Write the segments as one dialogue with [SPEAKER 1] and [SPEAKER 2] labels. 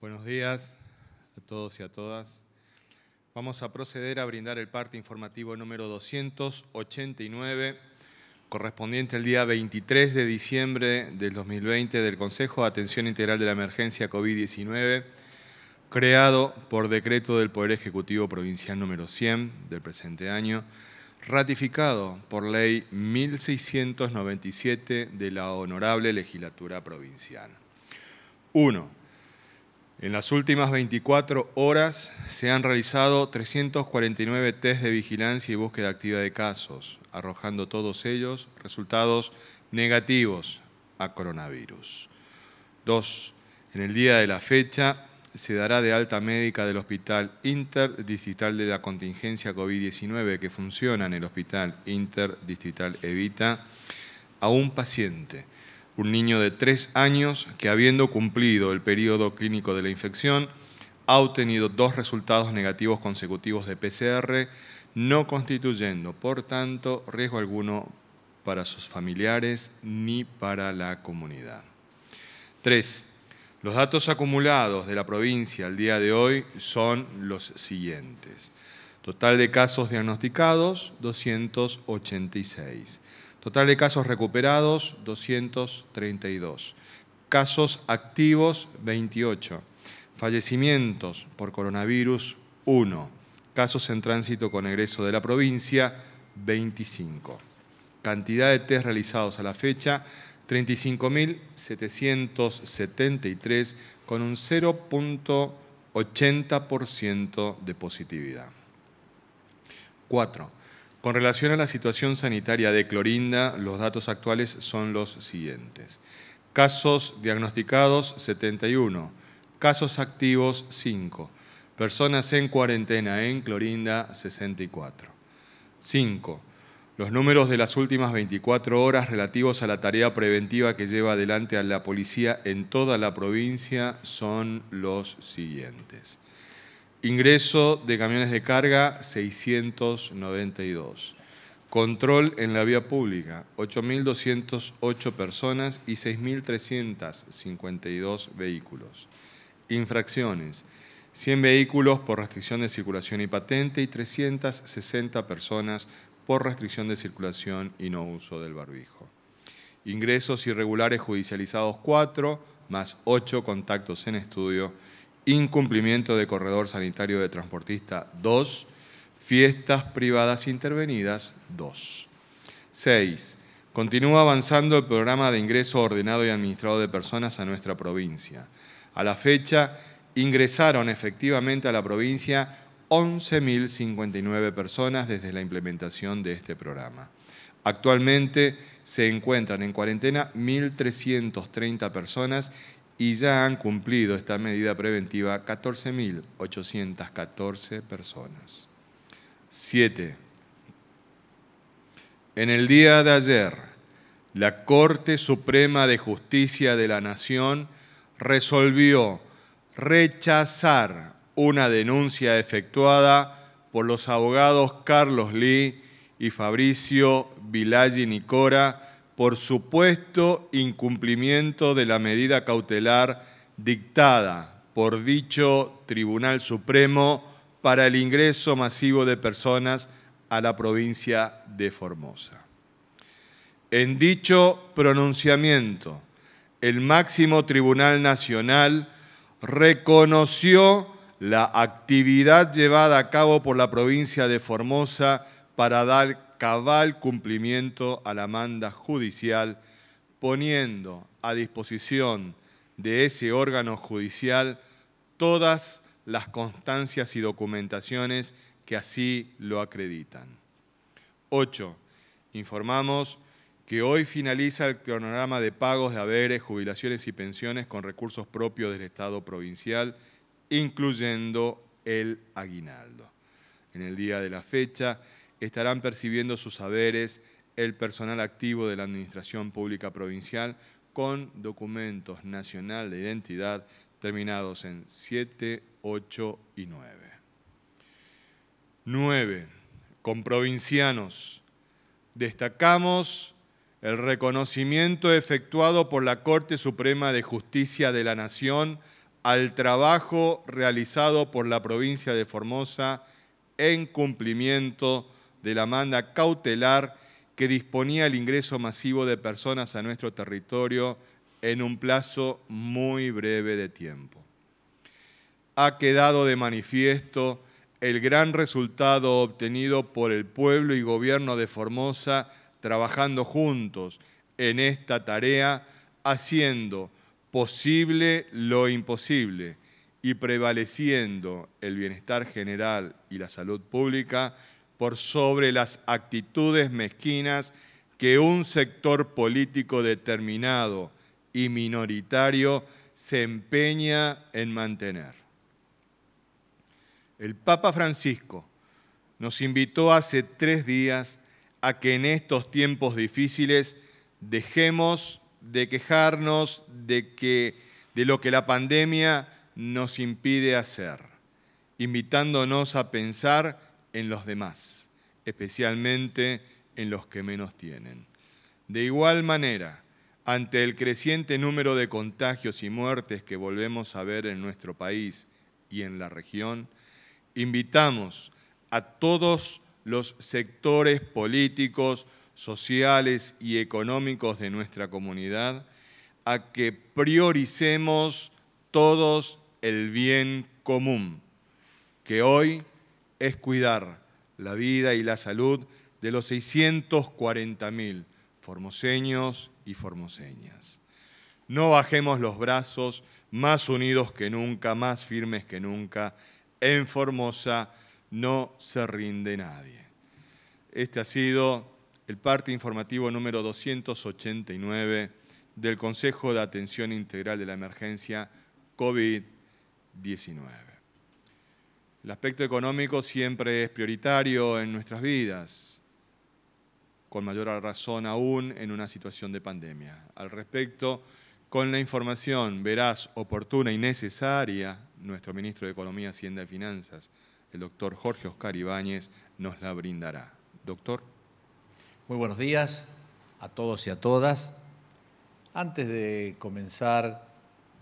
[SPEAKER 1] Buenos días a todos y a todas. Vamos a proceder a brindar el parte informativo número 289, correspondiente al día 23 de diciembre del 2020 del Consejo de Atención Integral de la Emergencia COVID-19, creado por decreto del Poder Ejecutivo Provincial número 100 del presente año, ratificado por ley 1697 de la Honorable Legislatura Provincial. 1. En las últimas 24 horas se han realizado 349 test de vigilancia y búsqueda activa de casos, arrojando todos ellos resultados negativos a coronavirus. 2. En el día de la fecha se dará de alta médica del Hospital Interdistrital de la Contingencia COVID-19 que funciona en el Hospital Interdistrital Evita a un paciente un niño de tres años que habiendo cumplido el periodo clínico de la infección, ha obtenido dos resultados negativos consecutivos de PCR, no constituyendo, por tanto, riesgo alguno para sus familiares ni para la comunidad. 3. Los datos acumulados de la provincia al día de hoy son los siguientes. Total de casos diagnosticados, 286. Total de casos recuperados, 232. Casos activos, 28. Fallecimientos por coronavirus, 1. Casos en tránsito con egreso de la provincia, 25. Cantidad de test realizados a la fecha, 35.773 con un 0.80% de positividad. 4. Con relación a la situación sanitaria de Clorinda, los datos actuales son los siguientes. Casos diagnosticados 71, casos activos 5, personas en cuarentena en Clorinda 64. 5. Los números de las últimas 24 horas relativos a la tarea preventiva que lleva adelante a la policía en toda la provincia son los siguientes. Ingreso de camiones de carga, 692. Control en la vía pública, 8.208 personas y 6.352 vehículos. Infracciones, 100 vehículos por restricción de circulación y patente y 360 personas por restricción de circulación y no uso del barbijo. Ingresos irregulares judicializados 4, más 8 contactos en estudio, incumplimiento de corredor sanitario de transportista 2, fiestas privadas intervenidas 2. 6. Continúa avanzando el programa de ingreso ordenado y administrado de personas a nuestra provincia. A la fecha, ingresaron efectivamente a la provincia 11.059 personas desde la implementación de este programa. Actualmente se encuentran en cuarentena 1.330 personas y ya han cumplido esta medida preventiva 14.814 personas. 7. En el día de ayer, la Corte Suprema de Justicia de la Nación resolvió rechazar una denuncia efectuada por los abogados Carlos Lee y Fabricio Vilaggi Nicora por supuesto incumplimiento de la medida cautelar dictada por dicho Tribunal Supremo para el ingreso masivo de personas a la provincia de Formosa. En dicho pronunciamiento, el máximo Tribunal Nacional reconoció la actividad llevada a cabo por la provincia de Formosa para dar cabal cumplimiento a la manda judicial, poniendo a disposición de ese órgano judicial todas las constancias y documentaciones que así lo acreditan. 8. Informamos que hoy finaliza el cronograma de pagos de haberes, jubilaciones y pensiones con recursos propios del Estado provincial, incluyendo el aguinaldo. En el día de la fecha, estarán percibiendo sus saberes el personal activo de la Administración Pública Provincial con documentos nacional de identidad terminados en 7, 8 y 9. 9. Con provincianos. Destacamos el reconocimiento efectuado por la Corte Suprema de Justicia de la Nación al trabajo realizado por la provincia de Formosa en cumplimiento de la manda cautelar que disponía el ingreso masivo de personas a nuestro territorio en un plazo muy breve de tiempo. Ha quedado de manifiesto el gran resultado obtenido por el pueblo y gobierno de Formosa trabajando juntos en esta tarea, haciendo posible lo imposible y prevaleciendo el bienestar general y la salud pública por sobre las actitudes mezquinas que un sector político determinado y minoritario se empeña en mantener. El Papa Francisco nos invitó hace tres días a que en estos tiempos difíciles dejemos de quejarnos de, de lo que la pandemia nos impide hacer, invitándonos a pensar en los demás, especialmente en los que menos tienen. De igual manera, ante el creciente número de contagios y muertes que volvemos a ver en nuestro país y en la región, invitamos a todos los sectores políticos, sociales y económicos de nuestra comunidad a que prioricemos todos el bien común, que hoy es cuidar la vida y la salud de los 640.000 formoseños y formoseñas. No bajemos los brazos, más unidos que nunca, más firmes que nunca. En Formosa no se rinde nadie. Este ha sido el parte informativo número 289 del Consejo de Atención Integral de la Emergencia COVID-19. El aspecto económico siempre es prioritario en nuestras vidas, con mayor razón aún en una situación de pandemia. Al respecto, con la información veraz, oportuna y necesaria, nuestro ministro de Economía, Hacienda y Finanzas, el doctor Jorge Oscar Ibáñez, nos la brindará. Doctor. Muy buenos días
[SPEAKER 2] a todos y a todas. Antes de comenzar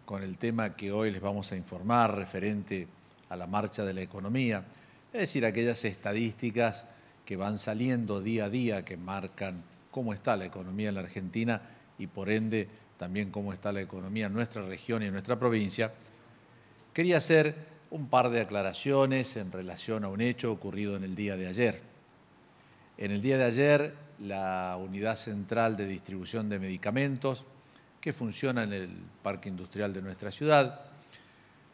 [SPEAKER 2] con el tema que hoy les vamos a informar referente a la marcha de la economía, es decir, aquellas estadísticas que van saliendo día a día, que marcan cómo está la economía en la Argentina y por ende también cómo está la economía en nuestra región y en nuestra provincia, quería hacer un par de aclaraciones en relación a un hecho ocurrido en el día de ayer. En el día de ayer, la Unidad Central de Distribución de Medicamentos, que funciona en el Parque Industrial de nuestra ciudad,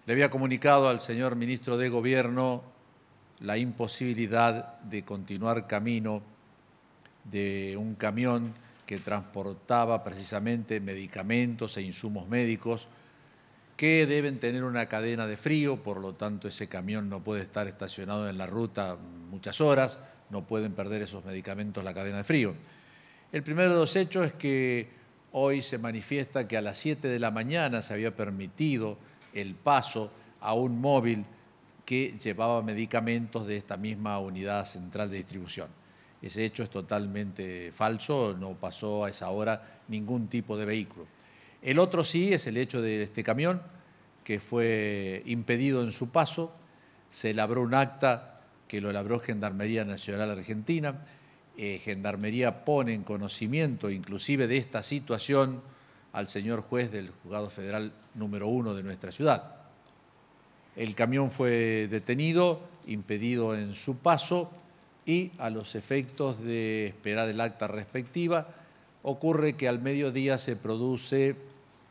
[SPEAKER 2] le había comunicado al señor ministro de Gobierno la imposibilidad de continuar camino de un camión que transportaba precisamente medicamentos e insumos médicos que deben tener una cadena de frío, por lo tanto ese camión no puede estar estacionado en la ruta muchas horas, no pueden perder esos medicamentos la cadena de frío. El primero de los hechos es que hoy se manifiesta que a las 7 de la mañana se había permitido el paso a un móvil que llevaba medicamentos de esta misma unidad central de distribución. Ese hecho es totalmente falso, no pasó a esa hora ningún tipo de vehículo. El otro sí es el hecho de este camión que fue impedido en su paso, se labró un acta que lo labró Gendarmería Nacional Argentina, eh, Gendarmería pone en conocimiento inclusive de esta situación al señor juez del juzgado federal número uno de nuestra ciudad. El camión fue detenido, impedido en su paso y a los efectos de esperar el acta respectiva, ocurre que al mediodía se produce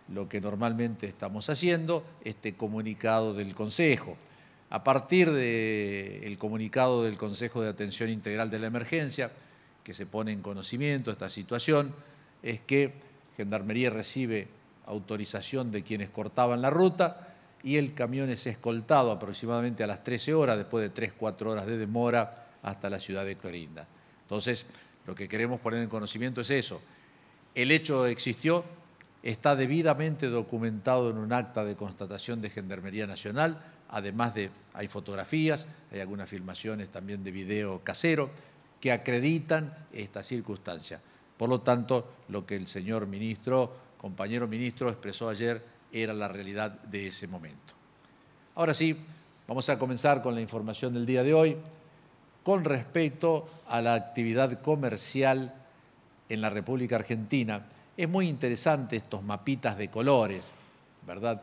[SPEAKER 2] lo que normalmente estamos haciendo, este comunicado del Consejo. A partir del comunicado del Consejo de Atención Integral de la Emergencia, que se pone en conocimiento esta situación, es que Gendarmería recibe autorización de quienes cortaban la ruta y el camión es escoltado aproximadamente a las 13 horas, después de 3-4 horas de demora, hasta la ciudad de Clorinda. Entonces, lo que queremos poner en conocimiento es eso. El hecho existió, está debidamente documentado en un acta de constatación de Gendarmería Nacional, además de, hay fotografías, hay algunas filmaciones también de video casero que acreditan esta circunstancia. Por lo tanto, lo que el señor ministro, compañero ministro, expresó ayer era la realidad de ese momento. Ahora sí, vamos a comenzar con la información del día de hoy con respecto a la actividad comercial en la República Argentina. Es muy interesante estos mapitas de colores, ¿verdad?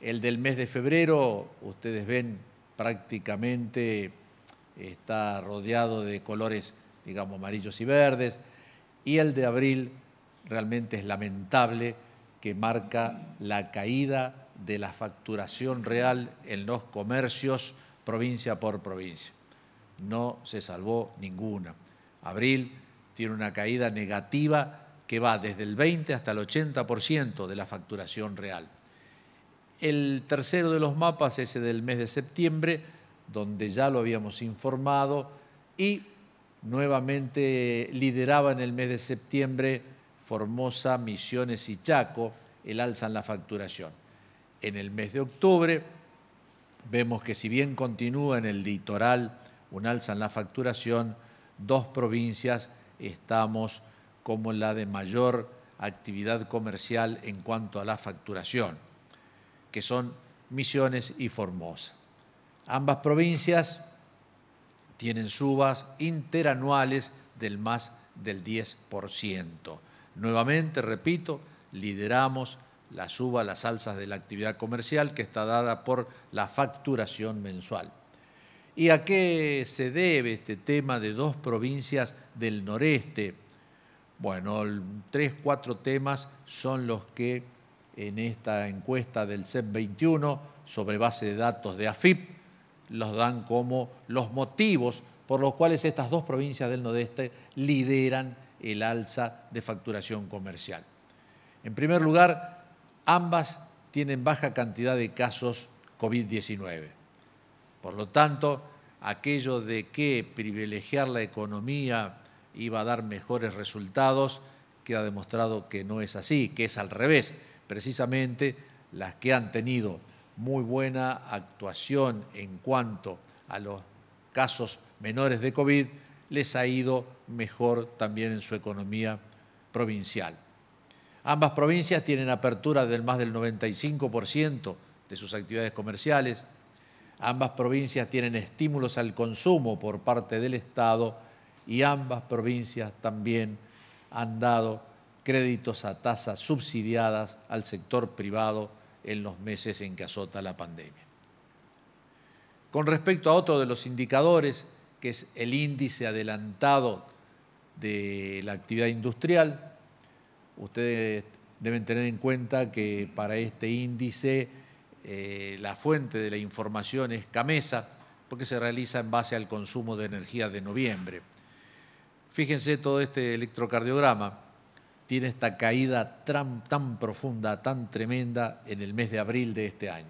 [SPEAKER 2] El del mes de febrero, ustedes ven, prácticamente está rodeado de colores, digamos, amarillos y verdes y el de abril realmente es lamentable, que marca la caída de la facturación real en los comercios provincia por provincia. No se salvó ninguna. Abril tiene una caída negativa que va desde el 20 hasta el 80% de la facturación real. El tercero de los mapas, es el del mes de septiembre, donde ya lo habíamos informado, y nuevamente lideraba en el mes de septiembre Formosa, Misiones y Chaco el alza en la facturación. En el mes de octubre vemos que si bien continúa en el litoral un alza en la facturación, dos provincias estamos como la de mayor actividad comercial en cuanto a la facturación, que son Misiones y Formosa. Ambas provincias tienen subas interanuales del más del 10%. Nuevamente, repito, lideramos la suba a las salsas de la actividad comercial que está dada por la facturación mensual. ¿Y a qué se debe este tema de dos provincias del noreste? Bueno, tres, cuatro temas son los que en esta encuesta del CEP 21 sobre base de datos de AFIP los dan como los motivos por los cuales estas dos provincias del nordeste lideran el alza de facturación comercial. En primer lugar, ambas tienen baja cantidad de casos COVID-19. Por lo tanto, aquello de que privilegiar la economía iba a dar mejores resultados, queda demostrado que no es así, que es al revés. Precisamente las que han tenido muy buena actuación en cuanto a los casos menores de COVID, les ha ido mejor también en su economía provincial. Ambas provincias tienen apertura del más del 95% de sus actividades comerciales. Ambas provincias tienen estímulos al consumo por parte del Estado y ambas provincias también han dado créditos a tasas subsidiadas al sector privado en los meses en que azota la pandemia. Con respecto a otro de los indicadores, que es el índice adelantado de la actividad industrial, ustedes deben tener en cuenta que para este índice eh, la fuente de la información es Camesa, porque se realiza en base al consumo de energía de noviembre. Fíjense todo este electrocardiograma tiene esta caída tan, profunda, tan tremenda en el mes de abril de este año.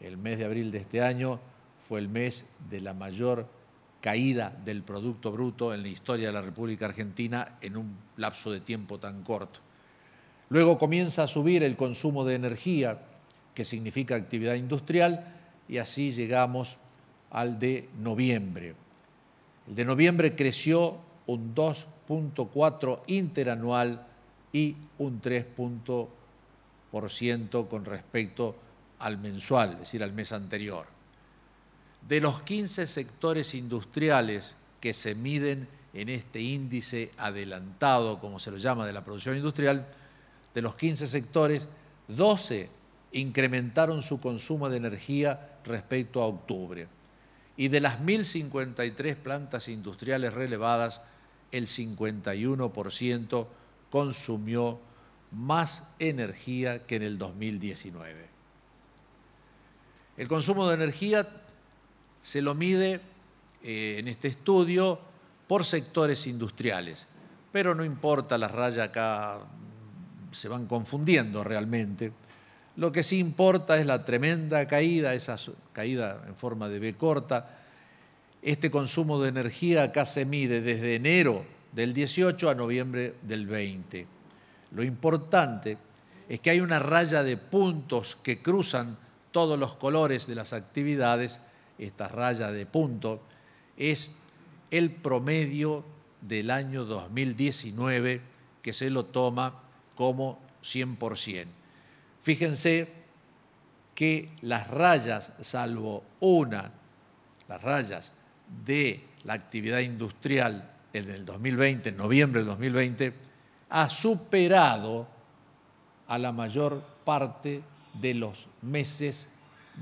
[SPEAKER 2] El mes de abril de este año fue el mes de la mayor caída del Producto Bruto en la historia de la República Argentina en un lapso de tiempo tan corto. Luego comienza a subir el consumo de energía, que significa actividad industrial, y así llegamos al de noviembre. El de noviembre creció un 2.4 interanual y un 3% con respecto al mensual, es decir, al mes anterior. De los 15 sectores industriales que se miden en este índice adelantado, como se lo llama, de la producción industrial, de los 15 sectores, 12 incrementaron su consumo de energía respecto a octubre. Y de las 1.053 plantas industriales relevadas, el 51% consumió más energía que en el 2019. El consumo de energía se lo mide eh, en este estudio por sectores industriales, pero no importa, las rayas acá se van confundiendo realmente. Lo que sí importa es la tremenda caída, esa caída en forma de B corta, este consumo de energía acá se mide desde enero del 18 a noviembre del 20. Lo importante es que hay una raya de puntos que cruzan todos los colores de las actividades. Esta raya de punto es el promedio del año 2019 que se lo toma como 100%. Fíjense que las rayas, salvo una, las rayas de la actividad industrial en el 2020, en noviembre del 2020, ha superado a la mayor parte de los meses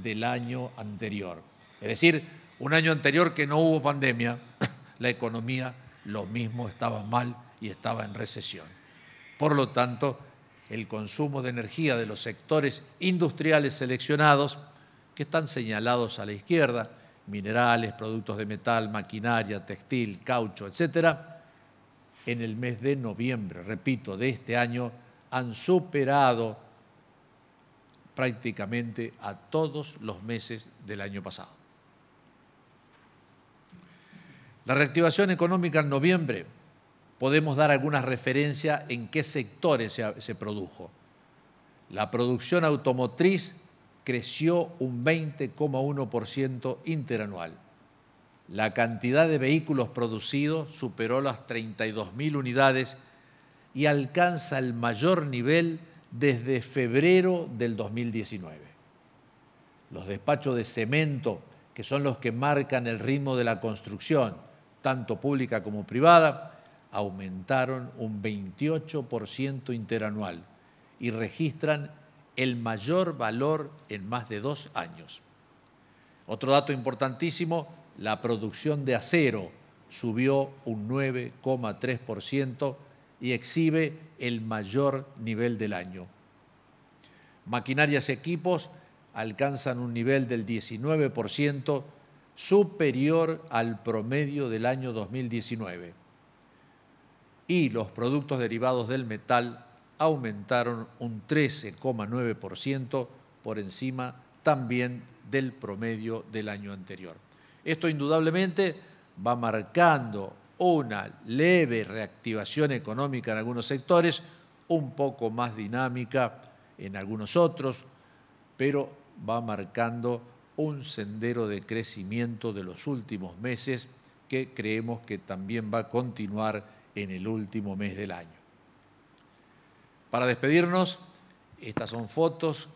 [SPEAKER 2] del año anterior. Es decir, un año anterior que no hubo pandemia, la economía lo mismo estaba mal y estaba en recesión. Por lo tanto, el consumo de energía de los sectores industriales seleccionados, que están señalados a la izquierda, minerales, productos de metal, maquinaria, textil, caucho, etc., en el mes de noviembre, repito, de este año, han superado prácticamente a todos los meses del año pasado. La reactivación económica en noviembre, podemos dar algunas referencias en qué sectores se, se produjo. La producción automotriz creció un 20,1% interanual. La cantidad de vehículos producidos superó las 32.000 unidades y alcanza el mayor nivel desde febrero del 2019. Los despachos de cemento, que son los que marcan el ritmo de la construcción, tanto pública como privada, aumentaron un 28% interanual y registran el mayor valor en más de dos años. Otro dato importantísimo, la producción de acero subió un 9,3% y exhibe el mayor nivel del año. Maquinarias y equipos alcanzan un nivel del 19% superior al promedio del año 2019. Y los productos derivados del metal aumentaron un 13,9% por encima también del promedio del año anterior. Esto indudablemente va marcando una leve reactivación económica en algunos sectores, un poco más dinámica en algunos otros, pero va marcando un sendero de crecimiento de los últimos meses que creemos que también va a continuar en el último mes del año. Para despedirnos, estas son fotos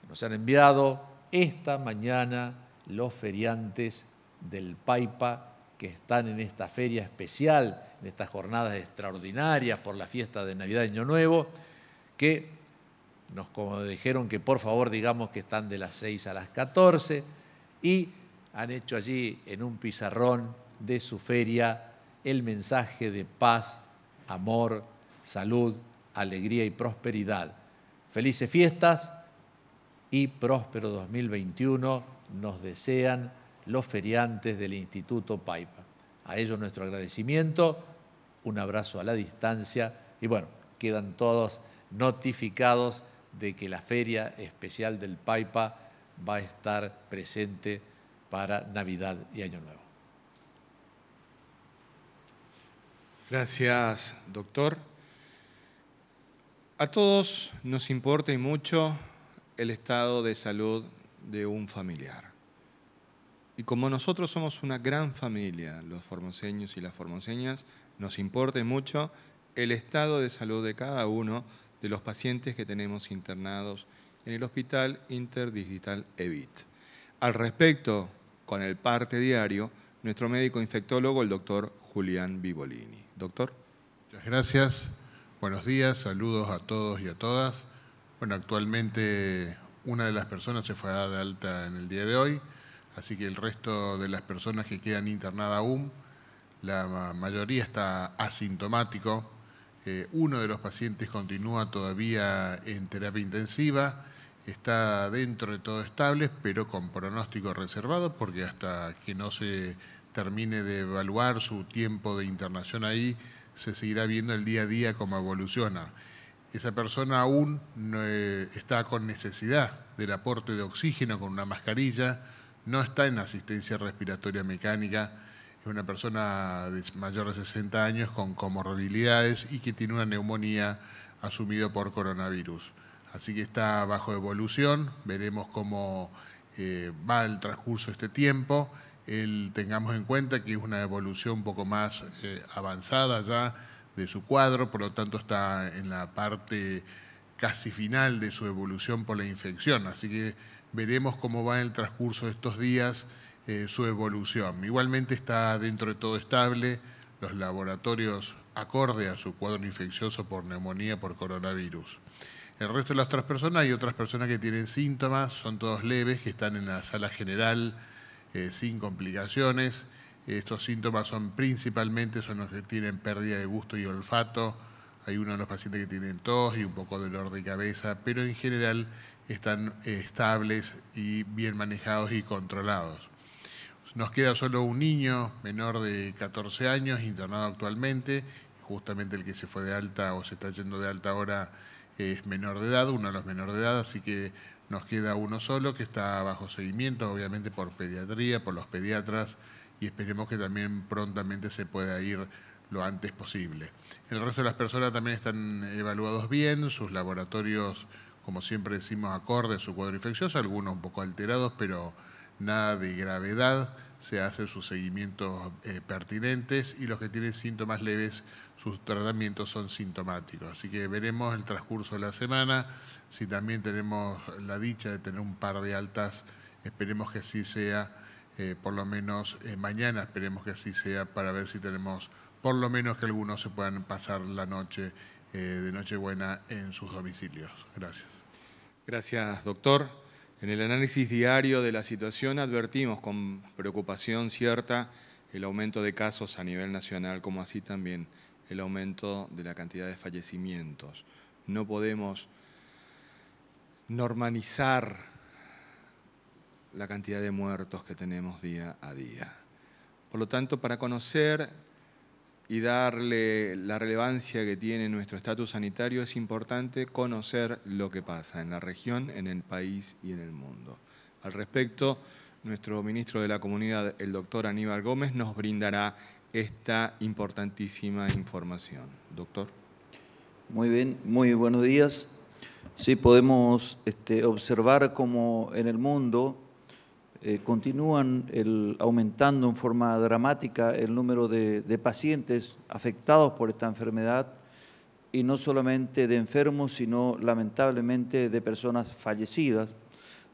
[SPEAKER 2] que nos han enviado esta mañana los feriantes del Paipa que están en esta feria especial, en estas jornadas extraordinarias por la fiesta de Navidad y Año Nuevo, que nos como dijeron que por favor digamos que están de las 6 a las 14 y han hecho allí en un pizarrón de su feria el mensaje de paz, amor, salud alegría y prosperidad. Felices fiestas y próspero 2021 nos desean los feriantes del Instituto Paipa. A ellos nuestro agradecimiento, un abrazo a la distancia y bueno, quedan todos notificados de que la Feria Especial del Paipa va a estar presente para Navidad y Año Nuevo.
[SPEAKER 1] Gracias, doctor. A todos nos importa mucho el estado de salud de un familiar. Y como nosotros somos una gran familia, los formoseños y las formoseñas, nos importa mucho el estado de salud de cada uno de los pacientes que tenemos internados en el Hospital Interdigital EVIT. Al respecto, con el parte diario, nuestro médico infectólogo, el doctor Julián Vivolini. Doctor. Muchas gracias.
[SPEAKER 3] Buenos días, saludos a todos y a todas. Bueno, actualmente una de las personas se fue a de alta en el día de hoy, así que el resto de las personas que quedan internadas aún, la mayoría está asintomático. Eh, uno de los pacientes continúa todavía en terapia intensiva, está dentro de todo estable, pero con pronóstico reservado, porque hasta que no se termine de evaluar su tiempo de internación ahí, se seguirá viendo el día a día cómo evoluciona. Esa persona aún eh, está con necesidad del aporte de oxígeno con una mascarilla, no está en asistencia respiratoria mecánica, es una persona de mayor de 60 años con comorbilidades y que tiene una neumonía asumida por coronavirus. Así que está bajo evolución, veremos cómo eh, va el transcurso de este tiempo tengamos en cuenta que es una evolución un poco más eh, avanzada ya de su cuadro, por lo tanto está en la parte casi final de su evolución por la infección, así que veremos cómo va en el transcurso de estos días eh, su evolución. Igualmente está dentro de todo estable, los laboratorios acorde a su cuadro infeccioso por neumonía por coronavirus. El resto de las otras personas, hay otras personas que tienen síntomas, son todos leves, que están en la sala general, eh, sin complicaciones. Estos síntomas son principalmente son los que tienen pérdida de gusto y olfato. Hay uno de los pacientes que tienen tos y un poco de dolor de cabeza, pero en general están estables y bien manejados y controlados. Nos queda solo un niño menor de 14 años internado actualmente, justamente el que se fue de alta o se está yendo de alta ahora es menor de edad, uno de los menores de edad, así que nos queda uno solo que está bajo seguimiento, obviamente por pediatría, por los pediatras, y esperemos que también prontamente se pueda ir lo antes posible. El resto de las personas también están evaluados bien, sus laboratorios, como siempre decimos, acorde a su cuadro infeccioso, algunos un poco alterados, pero nada de gravedad, se hacen sus seguimientos eh, pertinentes y los que tienen síntomas leves sus tratamientos son sintomáticos. Así que veremos el transcurso de la semana, si también tenemos la dicha de tener un par de altas, esperemos que así sea, eh, por lo menos eh, mañana esperemos que así sea, para ver si tenemos por lo menos que algunos se puedan pasar la noche eh, de Nochebuena en sus domicilios. Gracias.
[SPEAKER 1] Gracias, doctor. En el análisis diario de la situación advertimos con preocupación cierta el aumento de casos a nivel nacional, como así también el aumento de la cantidad de fallecimientos. No podemos normalizar la cantidad de muertos que tenemos día a día. Por lo tanto, para conocer y darle la relevancia que tiene nuestro estatus sanitario, es importante conocer lo que pasa en la región, en el país y en el mundo. Al respecto, nuestro ministro de la Comunidad, el doctor Aníbal Gómez, nos brindará esta importantísima información. Doctor.
[SPEAKER 4] Muy bien, muy buenos días. Sí, podemos este, observar como en el mundo eh, continúan aumentando en forma dramática el número de pacientes afectados por esta enfermedad y no solamente de enfermos, sino lamentablemente de personas fallecidas.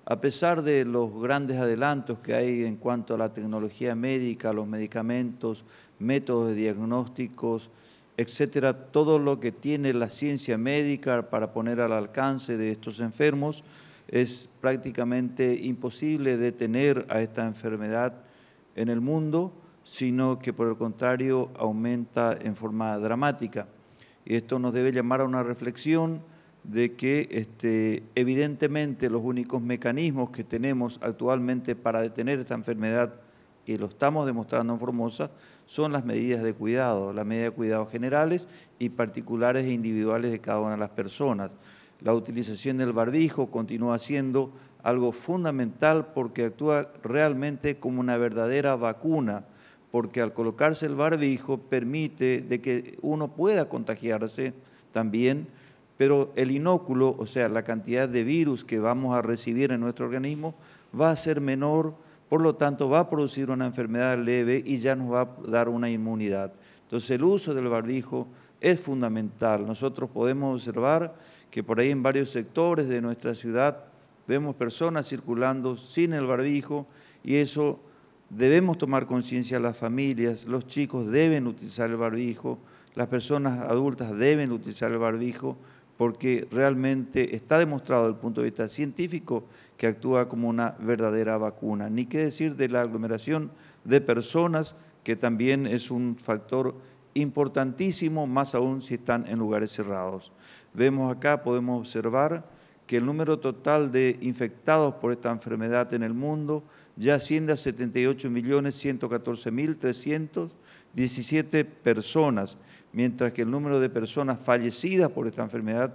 [SPEAKER 4] A pesar de los grandes adelantos que hay en cuanto a la tecnología médica, los medicamentos, métodos diagnósticos, etcétera, todo lo que tiene la ciencia médica para poner al alcance de estos enfermos, es prácticamente imposible detener a esta enfermedad en el mundo, sino que por el contrario aumenta en forma dramática. Y esto nos debe llamar a una reflexión de que este, evidentemente los únicos mecanismos que tenemos actualmente para detener esta enfermedad y lo estamos demostrando en Formosa, son las medidas de cuidado, las medidas de cuidado generales y particulares e individuales de cada una de las personas. La utilización del barbijo continúa siendo algo fundamental porque actúa realmente como una verdadera vacuna, porque al colocarse el barbijo permite de que uno pueda contagiarse también, pero el inóculo, o sea, la cantidad de virus que vamos a recibir en nuestro organismo, va a ser menor por lo tanto va a producir una enfermedad leve y ya nos va a dar una inmunidad. Entonces el uso del barbijo es fundamental. Nosotros podemos observar que por ahí en varios sectores de nuestra ciudad vemos personas circulando sin el barbijo y eso debemos tomar conciencia las familias, los chicos deben utilizar el barbijo, las personas adultas deben utilizar el barbijo porque realmente está demostrado desde el punto de vista científico que actúa como una verdadera vacuna. Ni qué decir de la aglomeración de personas, que también es un factor importantísimo, más aún si están en lugares cerrados. Vemos acá, podemos observar que el número total de infectados por esta enfermedad en el mundo ya asciende a 78.114.317 personas, mientras que el número de personas fallecidas por esta enfermedad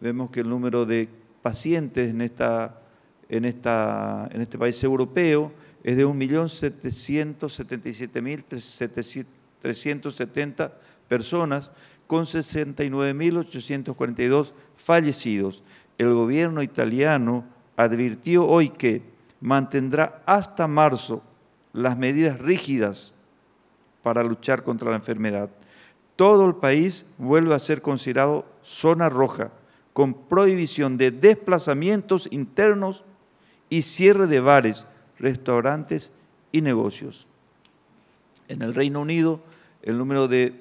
[SPEAKER 4] vemos que el número de pacientes en, este país europeo es de 1.777.370 personas con 69.842 fallecidos. El gobierno italiano advirtió hoy que mantendrá hasta marzo las medidas rígidas para luchar contra la enfermedad. Todo el país vuelve a ser considerado zona roja con prohibición de desplazamientos internos y cierre de bares, restaurantes y negocios. En el Reino Unido, el número de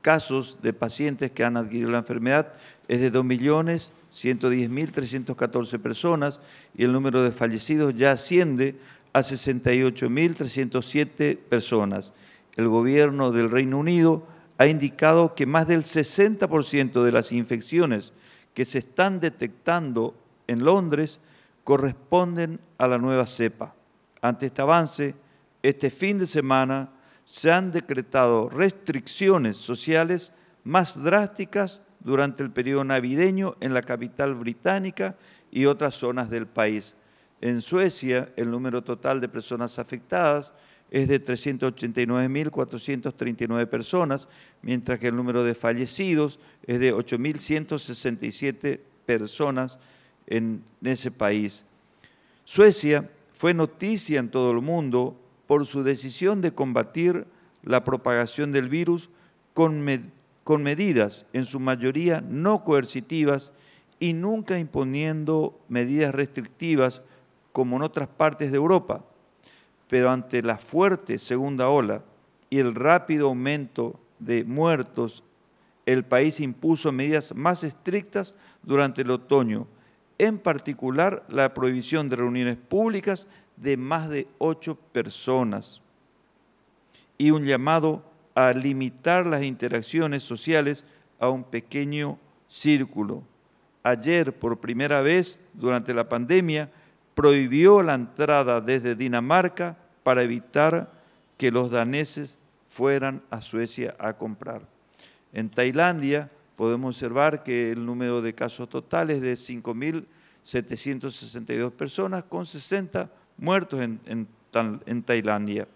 [SPEAKER 4] casos de pacientes que han adquirido la enfermedad es de 2.110.314 personas y el número de fallecidos ya asciende a 68.307 personas. El gobierno del Reino Unido ha indicado que más del 60% de las infecciones que se están detectando en Londres corresponden a la nueva cepa. Ante este avance, este fin de semana se han decretado restricciones sociales más drásticas durante el periodo navideño en la capital británica y otras zonas del país. En Suecia, el número total de personas afectadas es de 389.439 personas, mientras que el número de fallecidos es de 8.167 personas en ese país. Suecia fue noticia en todo el mundo por su decisión de combatir la propagación del virus con, con medidas, en su mayoría no coercitivas, y nunca imponiendo medidas restrictivas como en otras partes de Europa. Pero ante la fuerte segunda ola y el rápido aumento de muertos el país impuso medidas más estrictas durante el otoño, en particular la prohibición de reuniones públicas de más de ocho personas y un llamado a limitar las interacciones sociales a un pequeño círculo. Ayer, por primera vez durante la pandemia, prohibió la entrada desde Dinamarca para evitar que los daneses fueran a Suecia a comprar. En Tailandia podemos observar que el número de casos totales de 5.762 personas con 60 muertos en, en Tailandia.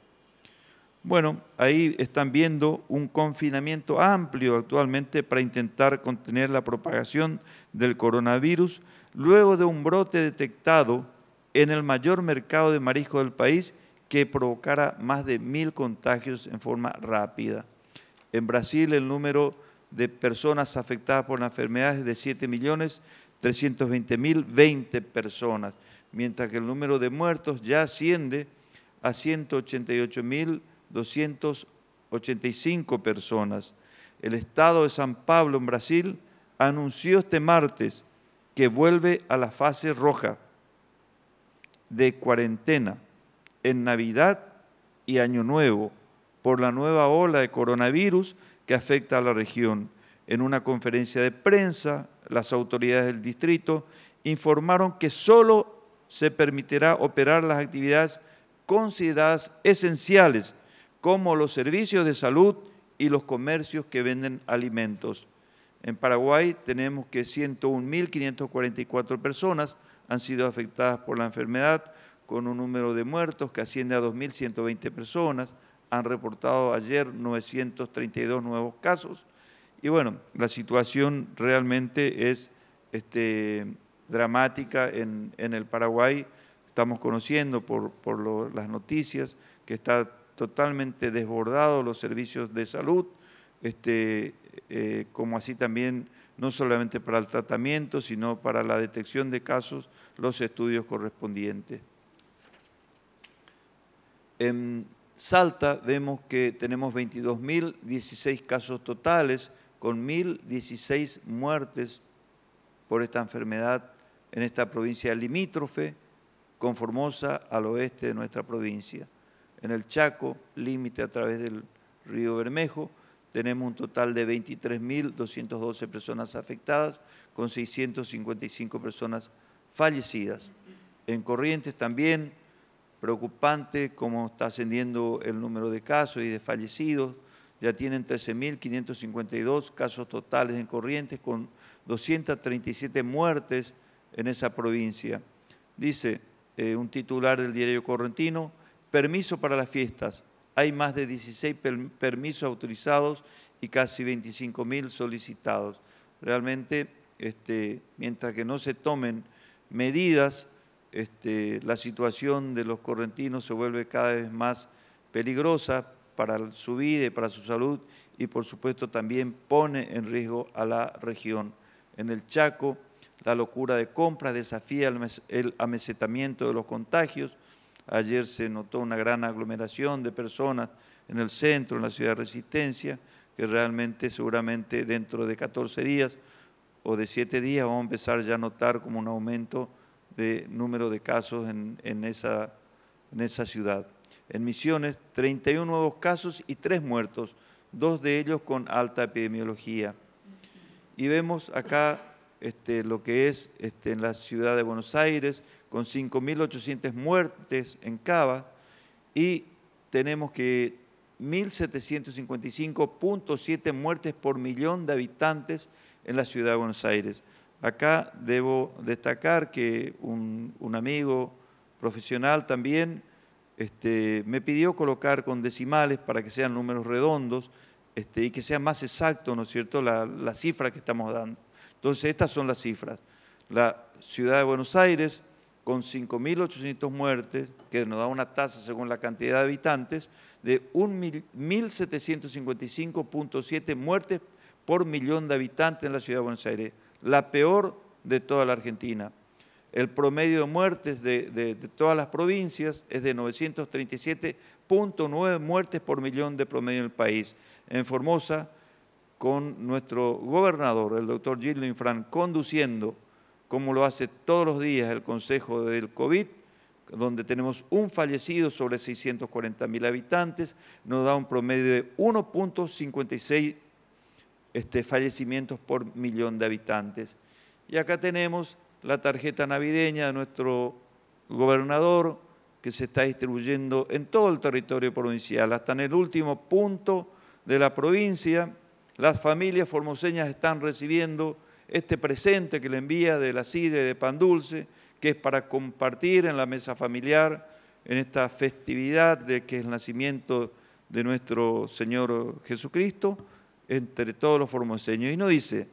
[SPEAKER 4] Bueno, ahí están viendo un confinamiento amplio actualmente para intentar contener la propagación del coronavirus luego de un brote detectado en el mayor mercado de marisco del país que provocara más de mil contagios en forma rápida. En Brasil el número de personas afectadas por la enfermedad es de 7.320.020 personas, mientras que el número de muertos ya asciende a 188.285 personas. El Estado de San Pablo en Brasil anunció este martes que vuelve a la fase roja de cuarentena en Navidad y Año Nuevo por la nueva ola de coronavirus que afecta a la región. En una conferencia de prensa, las autoridades del distrito informaron que solo se permitirá operar las actividades consideradas esenciales, como los servicios de salud y los comercios que venden alimentos. En Paraguay tenemos que 101.544 personas han sido afectadas por la enfermedad, con un número de muertos que asciende a 2.120 personas, han reportado ayer 932 nuevos casos. Y bueno, la situación realmente es este, dramática en, el Paraguay. Estamos conociendo por, por las noticias que está totalmente desbordado los servicios de salud, este, eh, como así también no solamente para el tratamiento, sino para la detección de casos, los estudios correspondientes. En, em, Salta vemos que tenemos 22.016 casos totales con 1.016 muertes por esta enfermedad en esta provincia limítrofe con Formosa al oeste de nuestra provincia. En el Chaco, límite a través del río Bermejo, tenemos un total de 23.212 personas afectadas con 655 personas fallecidas. En Corrientes también preocupante como está ascendiendo el número de casos y de fallecidos. Ya tienen 13.552 casos totales en Corrientes con 237 muertes en esa provincia. Dice eh, un titular del diario correntino, permiso para las fiestas. Hay más de 16 permisos autorizados y casi 25.000 solicitados. Realmente, este, mientras que no se tomen medidas, este, la situación de los correntinos se vuelve cada vez más peligrosa para su vida y para su salud y por supuesto también pone en riesgo a la región. En el Chaco, la locura de compras desafía el amesetamiento de los contagios. Ayer se notó una gran aglomeración de personas en el centro, en la ciudad de Resistencia, que realmente seguramente dentro de 14 días o de 7 días vamos a empezar ya a notar como un aumento de número de casos en, esa, ciudad. En Misiones, 31 nuevos casos y 3 muertos, dos de ellos con alta epidemiología. Y vemos acá este, lo que es este, en la ciudad de Buenos Aires, con 5.800 muertes en Cava, y tenemos que 1.755.7 muertes por millón de habitantes en la ciudad de Buenos Aires. Acá debo destacar que un, amigo profesional también este, me pidió colocar con decimales para que sean números redondos este, y que sea más exacto, ¿no es cierto?, la, la, cifra que estamos dando. Entonces, estas son las cifras. La ciudad de Buenos Aires, con 5.800 muertes, que nos da una tasa según la cantidad de habitantes, de 1.755.7 muertes por millón de habitantes en la ciudad de Buenos Aires la peor de toda la Argentina. El promedio de muertes de, todas las provincias es de 937.9 muertes por millón de promedio en el país. En Formosa, con nuestro gobernador, el doctor Gildo Infran, conduciendo, como lo hace todos los días, el Consejo del COVID, donde tenemos un fallecido sobre 640 mil habitantes, nos da un promedio de 1.56 este, fallecimientos por millón de habitantes. Y acá tenemos la tarjeta navideña de nuestro gobernador que se está distribuyendo en todo el territorio provincial, hasta en el último punto de la provincia. Las familias formoseñas están recibiendo este presente que le envía de la sidre de pan dulce, que es para compartir en la mesa familiar, en esta festividad de que es el nacimiento de nuestro Señor Jesucristo entre todos los formoseños. Y nos dice,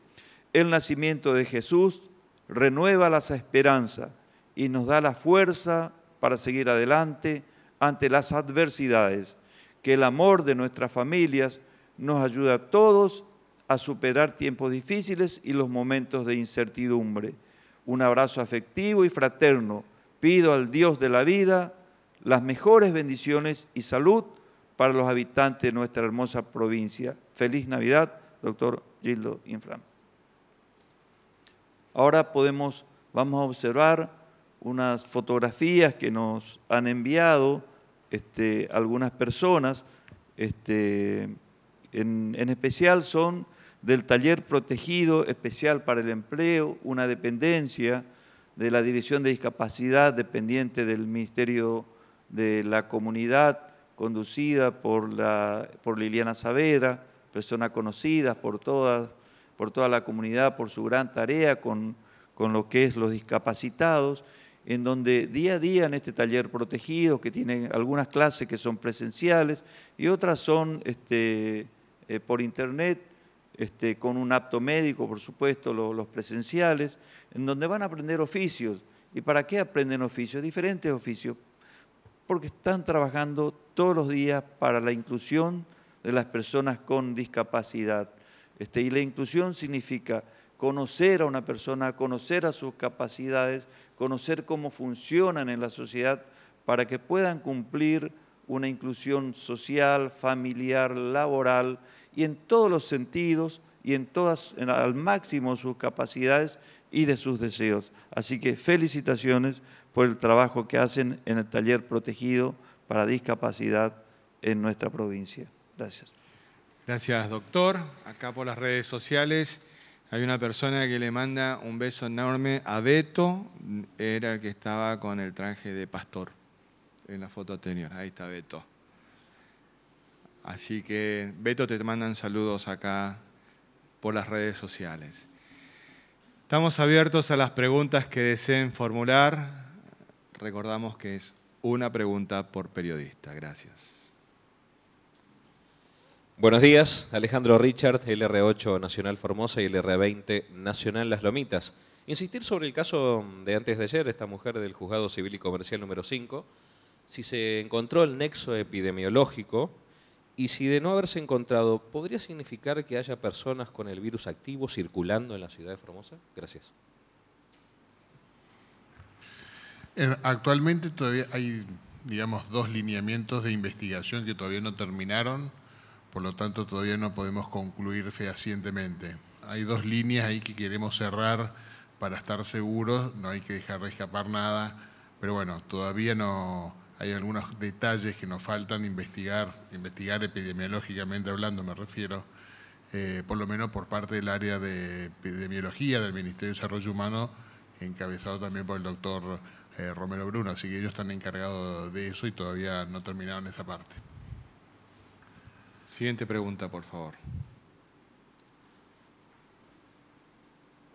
[SPEAKER 4] el nacimiento de Jesús renueva las esperanzas y nos da la fuerza para seguir adelante ante las adversidades. Que el amor de nuestras familias nos ayuda a todos a superar tiempos difíciles y los momentos de incertidumbre. Un abrazo afectivo y fraterno. Pido al Dios de la vida las mejores bendiciones y salud para los habitantes de nuestra hermosa provincia. Feliz Navidad, doctor Gildo Infran. Ahora podemos, vamos a observar unas fotografías que nos han enviado este, algunas personas, este, en especial son del taller protegido especial para el empleo, una dependencia de la Dirección de Discapacidad dependiente del Ministerio de la Comunidad conducida por, la, por Liliana Saavedra, persona conocida por, por toda la comunidad por su gran tarea con, con lo que es los discapacitados, en donde día a día en este taller protegido, que tienen algunas clases que son presenciales y otras son este, eh, por internet, este, con un apto médico, por supuesto, los presenciales, en donde van a aprender oficios. ¿Y para qué aprenden oficios? Diferentes oficios, porque están trabajando todos los días para la inclusión de las personas con discapacidad. Este, y la inclusión significa conocer a una persona, conocer a sus capacidades, conocer cómo funcionan en la sociedad para que puedan cumplir una inclusión social, familiar, laboral y en todos los sentidos y en todas al máximo sus capacidades y de sus deseos. Así que felicitaciones por el trabajo que hacen en el taller protegido para discapacidad en nuestra provincia.
[SPEAKER 1] Gracias. Gracias, doctor. Acá por las redes sociales hay una persona que le manda un beso enorme a Beto, era el que estaba con el traje de pastor en la foto anterior. Ahí está Beto. Así que, Beto, te mandan saludos acá por las redes sociales. Estamos abiertos a las preguntas que deseen formular. Recordamos que es una pregunta por periodista. Gracias. Buenos días, Alejandro Richard, LR8 Nacional Formosa y LR20
[SPEAKER 4] Nacional Las Lomitas. Insistir sobre el caso de antes de ayer, esta mujer del Juzgado Civil y Comercial número 5, si se encontró el nexo epidemiológico y si de no haberse encontrado, ¿podría significar que haya personas con el virus activo circulando en la ciudad de Formosa? Gracias.
[SPEAKER 3] Actualmente todavía hay, digamos, dos lineamientos de investigación que todavía no terminaron, por lo tanto todavía no podemos concluir fehacientemente. Hay dos líneas ahí que queremos cerrar para estar seguros, no hay que dejar escapar nada, pero bueno, todavía no hay algunos detalles que nos faltan investigar, investigar epidemiológicamente hablando me refiero, eh, por lo menos por parte del área de epidemiología del Ministerio de Desarrollo Humano, encabezado también por el doctor eh, Romero Bruno, así que ellos están encargados de eso y todavía no terminaron esa parte.
[SPEAKER 1] Siguiente pregunta, por favor.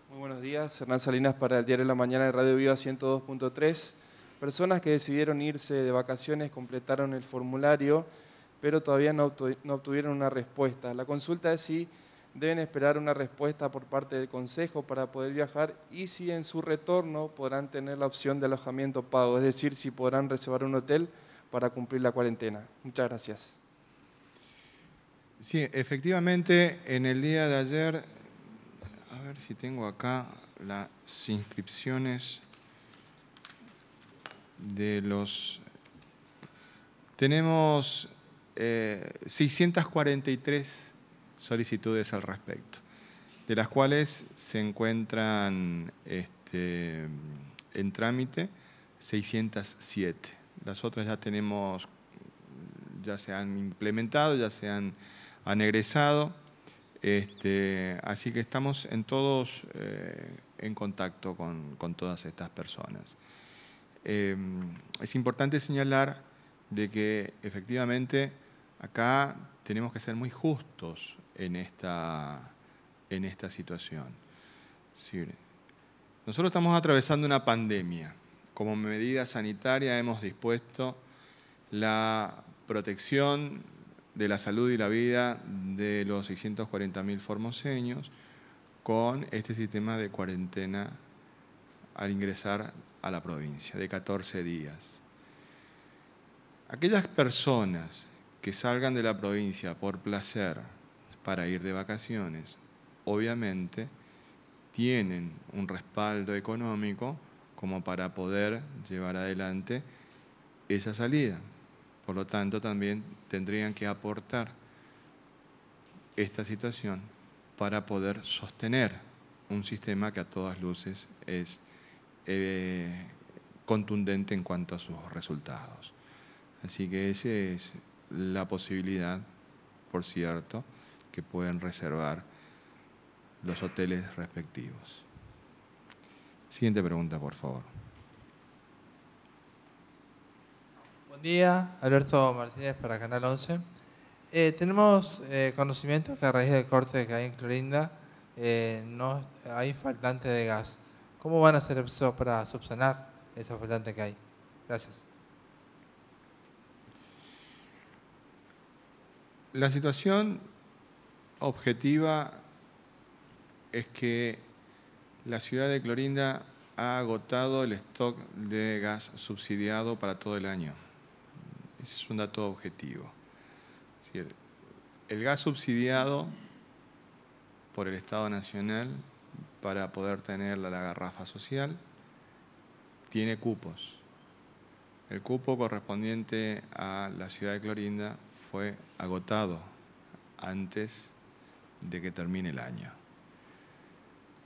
[SPEAKER 1] Muy buenos días, Hernán Salinas para el Diario de la Mañana de Radio Viva 102.3. Personas que decidieron irse de vacaciones completaron el formulario, pero todavía no, obtuvieron una respuesta. La consulta es si deben esperar una respuesta por parte del Consejo para poder viajar y si en su retorno podrán tener la opción de alojamiento pago, es decir, si podrán reservar un hotel para cumplir la cuarentena. Muchas gracias. Sí, efectivamente, en el día de ayer, a ver si tengo acá las inscripciones de los... Tenemos eh, 643 solicitudes al respecto, de las cuales se encuentran este, en trámite 607. Las otras ya tenemos, ya se han implementado, ya se han, han egresado. Este, así que estamos en todos eh, en contacto con, todas estas personas. Em, es importante señalar de que efectivamente acá tenemos que ser muy justos en esta, en esta situación. Nosotros estamos atravesando una pandemia. Como medida sanitaria hemos dispuesto la protección de la salud y la vida de los 640.000 formoseños con este sistema de cuarentena al ingresar a la provincia de 14 días. Aquellas personas que salgan de la provincia por placer, para ir de vacaciones, obviamente tienen un respaldo económico como para poder llevar adelante esa salida. Por lo tanto, también tendrían que aportar esta situación para poder sostener un sistema que a todas luces es eh, contundente en cuanto a sus resultados. Así que esa es la posibilidad, por cierto, que pueden reservar los hoteles respectivos. Siguiente pregunta, por favor.
[SPEAKER 2] Buen día, Alberto Martínez para Canal 11. Eh, tenemos eh, conocimiento que a raíz del corte que hay en Clorinda eh, no hay faltante de gas. ¿Cómo van a hacer eso para subsanar esa faltante que hay?
[SPEAKER 1] Gracias. La situación objetiva es que la ciudad de Clorinda ha agotado el stock de gas subsidiado para todo el año. Ese es un dato objetivo. el gas subsidiado por el Estado Nacional para poder tener la, garrafa social tiene cupos. El cupo correspondiente a la ciudad de Clorinda fue agotado antes de que termine el año.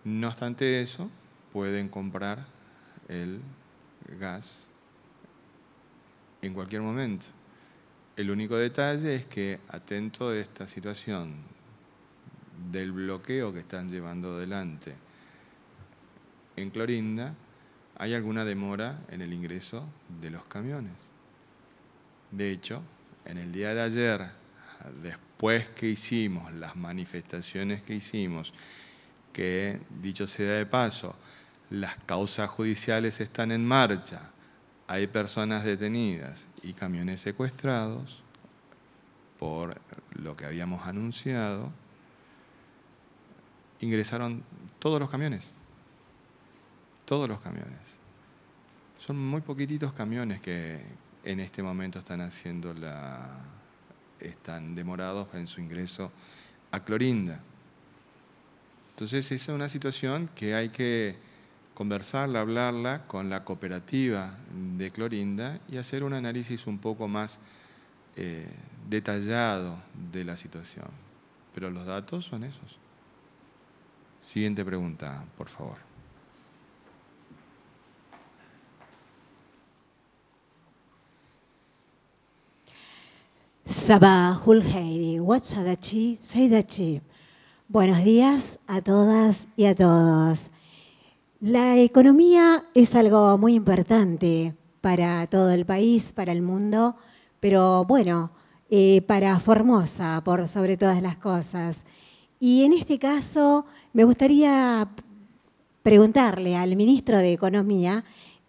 [SPEAKER 1] No obstante eso, pueden comprar el gas en cualquier momento. El único detalle es que, atento a esta situación del bloqueo que están llevando adelante en Clorinda, hay alguna demora en el ingreso de los camiones. De hecho, en el día de ayer después que hicimos, las manifestaciones que hicimos, que dicho sea de paso, las causas judiciales están en marcha, hay personas detenidas y camiones secuestrados por lo que habíamos anunciado, ingresaron todos los camiones, todos los camiones. Son muy poquititos camiones que en este momento están haciendo la, están demorados en su ingreso a Clorinda. Entonces esa es una situación que hay que conversarla, hablarla con la cooperativa de Clorinda y hacer un análisis un poco más eh, detallado de la situación. Pero los datos son esos. Siguiente pregunta,
[SPEAKER 5] por favor. Sabahul Heidi, Say Buenos días a todas y a todos. La economía es algo muy importante para todo el país, para el mundo, pero bueno, eh, para Formosa, por sobre todas las cosas. Y en este caso, me gustaría preguntarle al ministro de Economía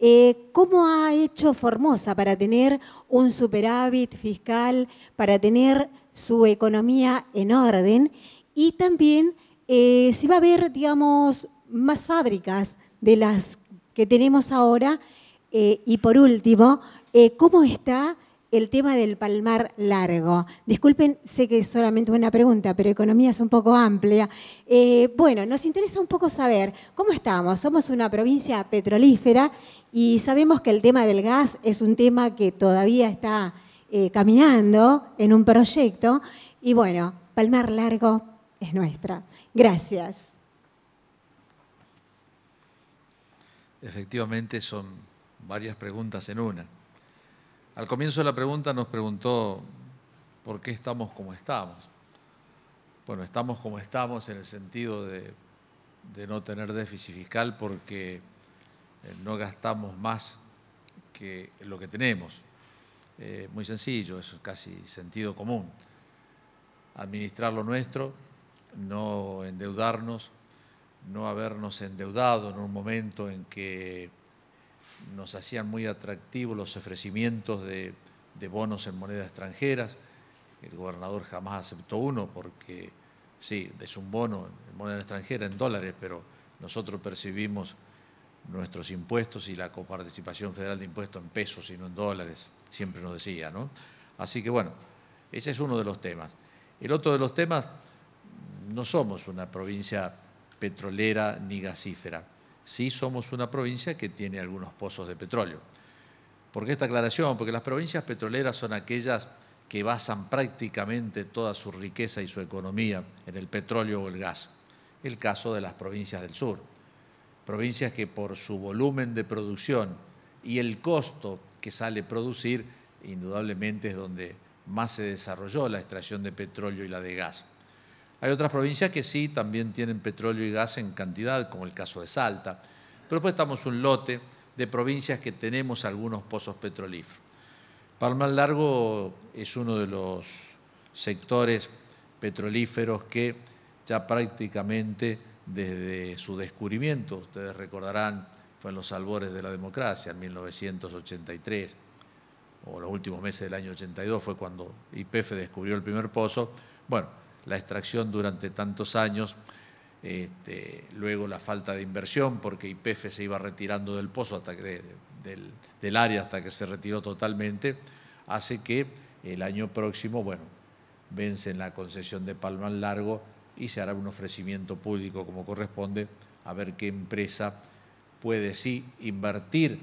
[SPEAKER 5] eh, ¿Cómo ha hecho Formosa para tener un superávit fiscal, para tener su economía en orden? Y también eh, si va a haber, digamos, más fábricas de las que tenemos ahora. Eh, y por último, ¿cómo está el tema del palmar largo. Disculpen, sé que es solamente una pregunta, pero economía es un poco amplia. Eh, bueno, nos interesa un poco saber cómo estamos. Somos una provincia petrolífera y sabemos que el tema del gas es un tema que todavía está eh, caminando en un proyecto. Y bueno, palmar largo es nuestra. Gracias.
[SPEAKER 2] Efectivamente son varias preguntas en una. Al comienzo de la pregunta nos preguntó por qué estamos como estamos. Bueno, estamos como estamos en el sentido de, no tener déficit fiscal porque eh, no gastamos más que lo que tenemos. Eh, muy sencillo, es casi sentido común. Administrar lo nuestro, no endeudarnos, no habernos endeudado en un momento en que nos hacían muy atractivos los ofrecimientos de, bonos en monedas extranjeras. El gobernador jamás aceptó uno porque, sí, es un bono en moneda extranjera, en dólares, pero nosotros percibimos nuestros impuestos y la coparticipación federal de impuestos en pesos y no en dólares, siempre nos decía, ¿no? Así que bueno, ese es uno de los temas. El otro de los temas, no somos una provincia petrolera ni gasífera sí somos una provincia que tiene algunos pozos de petróleo. ¿Por qué esta aclaración? Porque las provincias petroleras son aquellas que basan prácticamente toda su riqueza y su economía en el petróleo o el gas. El caso de las provincias del sur. Provincias que por su volumen de producción y el costo que sale producir, indudablemente es donde más se desarrolló la extracción de petróleo y la de gas. Hay otras provincias que sí también tienen petróleo y gas en cantidad, como el caso de Salta. Pero después estamos un lote de provincias que tenemos algunos pozos petrolíferos. Palma Largo es uno de los sectores petrolíferos que ya prácticamente desde su descubrimiento, ustedes recordarán, fue en los albores de la democracia, en 1983, o los últimos meses del año 82, fue cuando YPF descubrió el primer pozo. Bueno, la extracción durante tantos años, este, luego la falta de inversión porque IPF se iba retirando del pozo del, área hasta que se retiró totalmente, hace que el año próximo, bueno, vencen la concesión de Palma al Largo y se hará un ofrecimiento público como corresponde a ver qué empresa puede sí invertir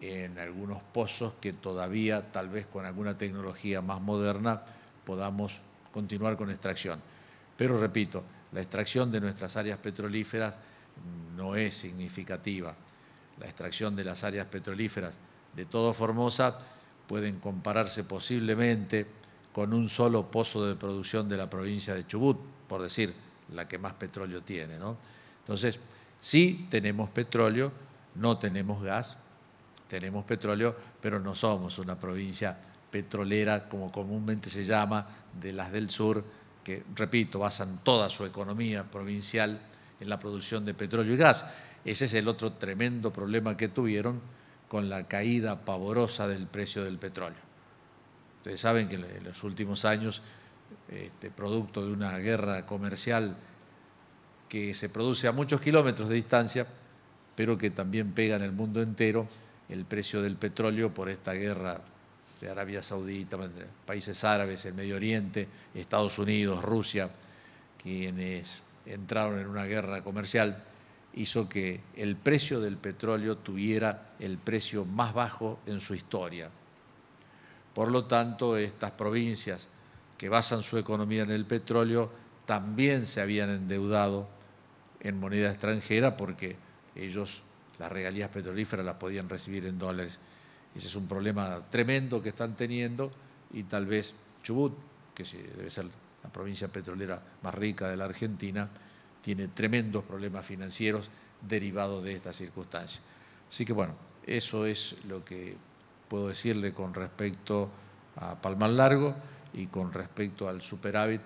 [SPEAKER 2] en algunos pozos que todavía, tal vez con alguna tecnología más moderna, podamos continuar con extracción. Pero repito, la extracción de nuestras áreas petrolíferas no es significativa. La extracción de las áreas petrolíferas de todo Formosa pueden compararse posiblemente con un solo pozo de producción de la provincia de Chubut, por decir, la que más petróleo tiene. ¿no? Entonces, sí tenemos petróleo, no tenemos gas, tenemos petróleo, pero no somos una provincia petrolera, como comúnmente se llama, de las del sur, que, repito, basan toda su economía provincial en la producción de petróleo y gas. Ese es el otro tremendo problema que tuvieron con la caída pavorosa del precio del petróleo. Ustedes saben que en los últimos años, este, producto de una guerra comercial que se produce a muchos kilómetros de distancia, pero que también pega en el mundo entero, el precio del petróleo por esta guerra de Arabia Saudita, países árabes, el Medio Oriente, Estados Unidos, Rusia, quienes entraron en una guerra comercial, hizo que el precio del petróleo tuviera el precio más bajo en su historia. Por lo tanto, estas provincias que basan su economía en el petróleo también se habían endeudado en moneda extranjera porque ellos las regalías petrolíferas las podían recibir en dólares ese es un problema tremendo que están teniendo y tal vez Chubut, que debe ser la provincia petrolera más rica de la Argentina, tiene tremendos problemas financieros derivados de estas circunstancias. Así que bueno, eso es lo que puedo decirle con respecto a Palmar Largo y con respecto al superávit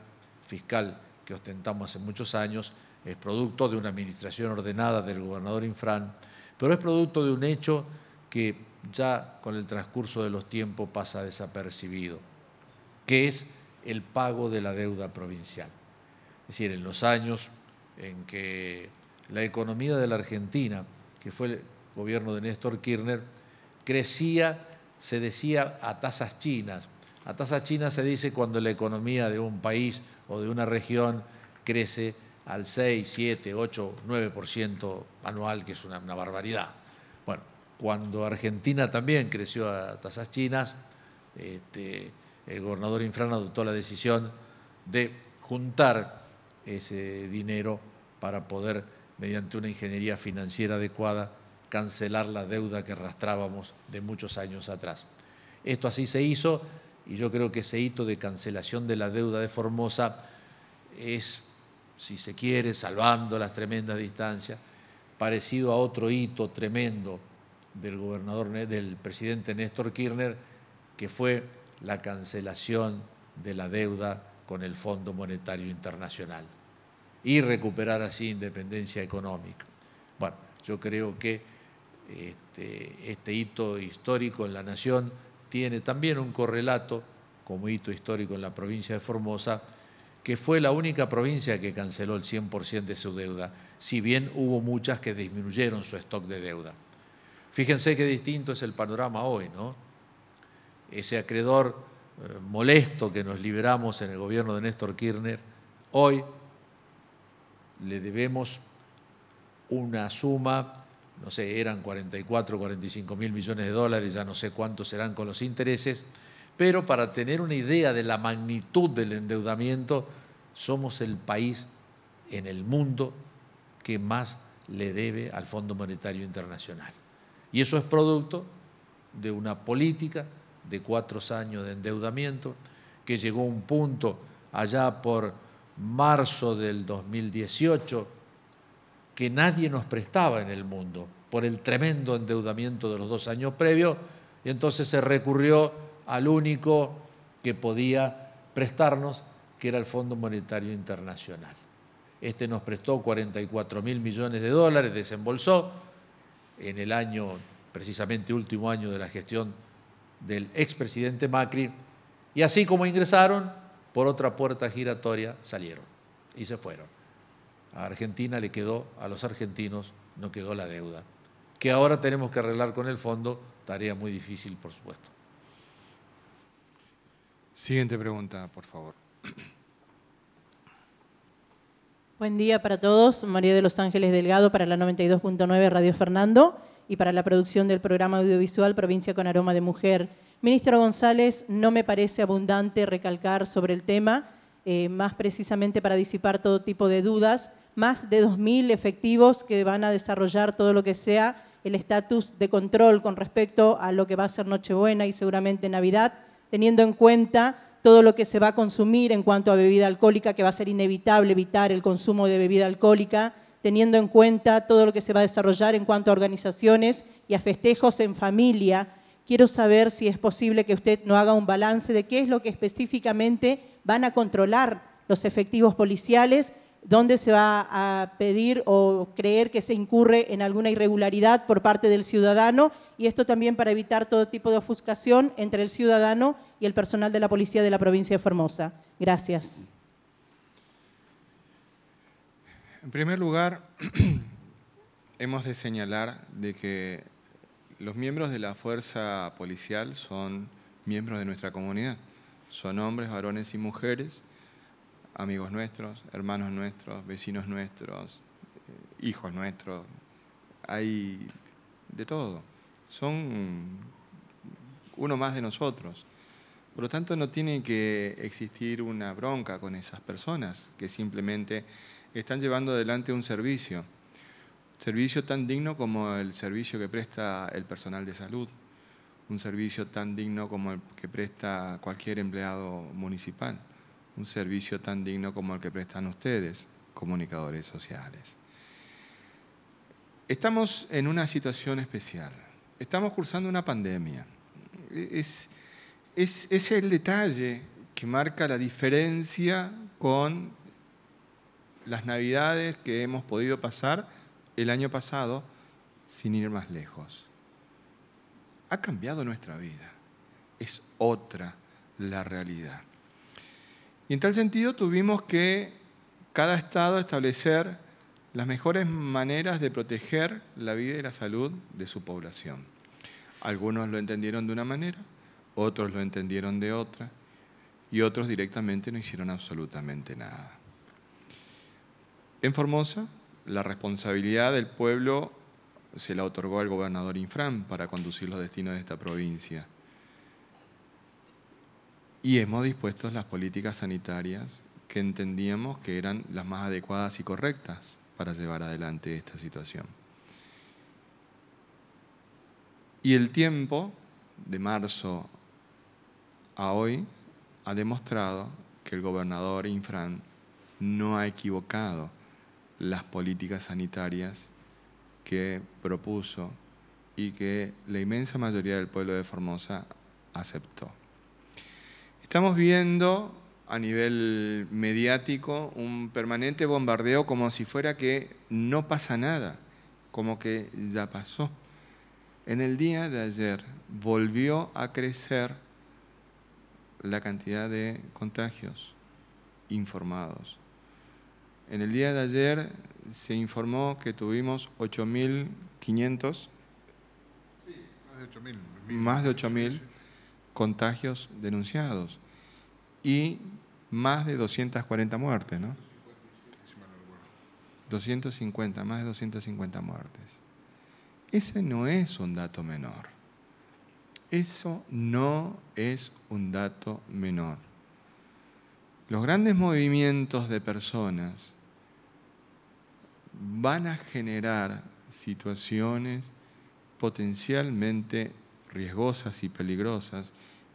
[SPEAKER 2] fiscal que ostentamos hace muchos años, es producto de una administración ordenada del gobernador Infran, pero es producto de un hecho que ya con el transcurso de los tiempos pasa desapercibido, que es el pago de la deuda provincial. Es decir, en los años en que la economía de la Argentina, que fue el gobierno de Néstor Kirchner, crecía, se decía, a tasas chinas. A tasas chinas se dice cuando la economía de un país o de una región crece al 6, 7, 8, 9% anual, que es una, una barbaridad cuando Argentina también creció a tasas chinas, este, el gobernador Infrano adoptó la decisión de juntar ese dinero para poder, mediante una ingeniería financiera adecuada, cancelar la deuda que arrastrábamos de muchos años atrás. Esto así se hizo y yo creo que ese hito de cancelación de la deuda de Formosa es, si se quiere, salvando las tremendas distancias, parecido a otro hito tremendo del gobernador, del presidente Néstor Kirchner, que fue la cancelación de la deuda con el Fondo Monetario Internacional y recuperar así independencia económica. Bueno, yo creo que este, este hito histórico en la nación tiene también un correlato como hito histórico en la provincia de Formosa, que fue la única provincia que canceló el 100% de su deuda, si bien hubo muchas que disminuyeron su stock de deuda. Fíjense qué distinto es el panorama hoy, ¿no? Ese acreedor eh, molesto que nos liberamos en el gobierno de Néstor Kirchner, hoy le debemos una suma, no sé, eran 44, 45 mil millones de dólares, ya no sé cuántos serán con los intereses, pero para tener una idea de la magnitud del endeudamiento, somos el país en el mundo que más le debe al Fondo Monetario Internacional. Y eso es producto de una política de cuatro años de endeudamiento que llegó a un punto allá por marzo del 2018 que nadie nos prestaba en el mundo por el tremendo endeudamiento de los dos años previos y entonces se recurrió al único que podía prestarnos, que era el Fondo Monetario Internacional. Este nos prestó 44 mil millones de dólares, desembolsó, en el año, precisamente último año de la gestión del expresidente Macri, y así como ingresaron, por otra puerta giratoria salieron y se fueron. A Argentina le quedó, a los argentinos no quedó la deuda, que ahora tenemos que arreglar con el fondo, tarea muy difícil, por supuesto.
[SPEAKER 1] Siguiente pregunta, por favor.
[SPEAKER 6] Buen día para todos. María de los Ángeles Delgado para la 92.9 Radio Fernando y para la producción del programa audiovisual Provincia con Aroma de Mujer. Ministro González, no me parece abundante recalcar sobre el tema, eh, más precisamente para disipar todo tipo de dudas, más de 2.000 efectivos que van a desarrollar todo lo que sea el estatus de control con respecto a lo que va a ser Nochebuena y seguramente Navidad, teniendo en cuenta todo lo que se va a consumir en cuanto a bebida alcohólica, que va a ser inevitable evitar el consumo de bebida alcohólica, teniendo en cuenta todo lo que se va a desarrollar en cuanto a organizaciones y a festejos en familia. Quiero saber si es posible que usted no haga un balance de qué es lo que específicamente van a controlar los efectivos policiales dónde se va a pedir o creer que se incurre en alguna irregularidad por parte del ciudadano y esto también para evitar todo tipo de ofuscación entre el ciudadano y el personal de la Policía de la Provincia de Formosa. Gracias.
[SPEAKER 1] En primer lugar, hemos de señalar de que los miembros de la fuerza policial son miembros de nuestra comunidad. Son hombres, varones y mujeres, amigos nuestros, hermanos nuestros, vecinos nuestros, eh, hijos nuestros. Hay de todo. Son uno más de nosotros. Por lo tanto, no tiene que existir una bronca con esas personas que simplemente están llevando adelante un servicio, servicio tan digno como el servicio que presta el personal de salud, un servicio tan digno como el que presta cualquier empleado municipal, un servicio tan digno como el que prestan ustedes, comunicadores sociales. Estamos en una situación especial, estamos cursando una pandemia. Es, es, el detalle que marca la diferencia con las navidades que hemos podido pasar el año pasado sin ir más lejos. Ha cambiado nuestra vida, es otra la realidad. Y en tal sentido tuvimos que cada estado establecer las mejores maneras de proteger la vida y la salud de su población. Algunos lo entendieron de una manera, otros lo entendieron de otra y otros directamente no hicieron absolutamente nada. En Formosa, la responsabilidad del pueblo se la otorgó al gobernador Infran para conducir los destinos de esta provincia. Y hemos dispuesto las políticas sanitarias que entendíamos que eran las más adecuadas y correctas para llevar adelante esta situación. Y el tiempo, de marzo a hoy ha demostrado que el gobernador Infran no ha equivocado las políticas sanitarias que propuso y que la inmensa mayoría del pueblo de Formosa aceptó. Estamos viendo a nivel mediático un permanente bombardeo como si fuera que no pasa nada, como que ya pasó. En el día de ayer volvió a crecer la cantidad de contagios informados. En el día de ayer se informó que tuvimos 8.500, más de 8.000 contagios denunciados y más de 240 muertes, ¿no? 250, más de 250 muertes. Ese no es un dato menor. Eso no es un dato menor. Los grandes movimientos de personas van a generar situaciones potencialmente riesgosas y peligrosas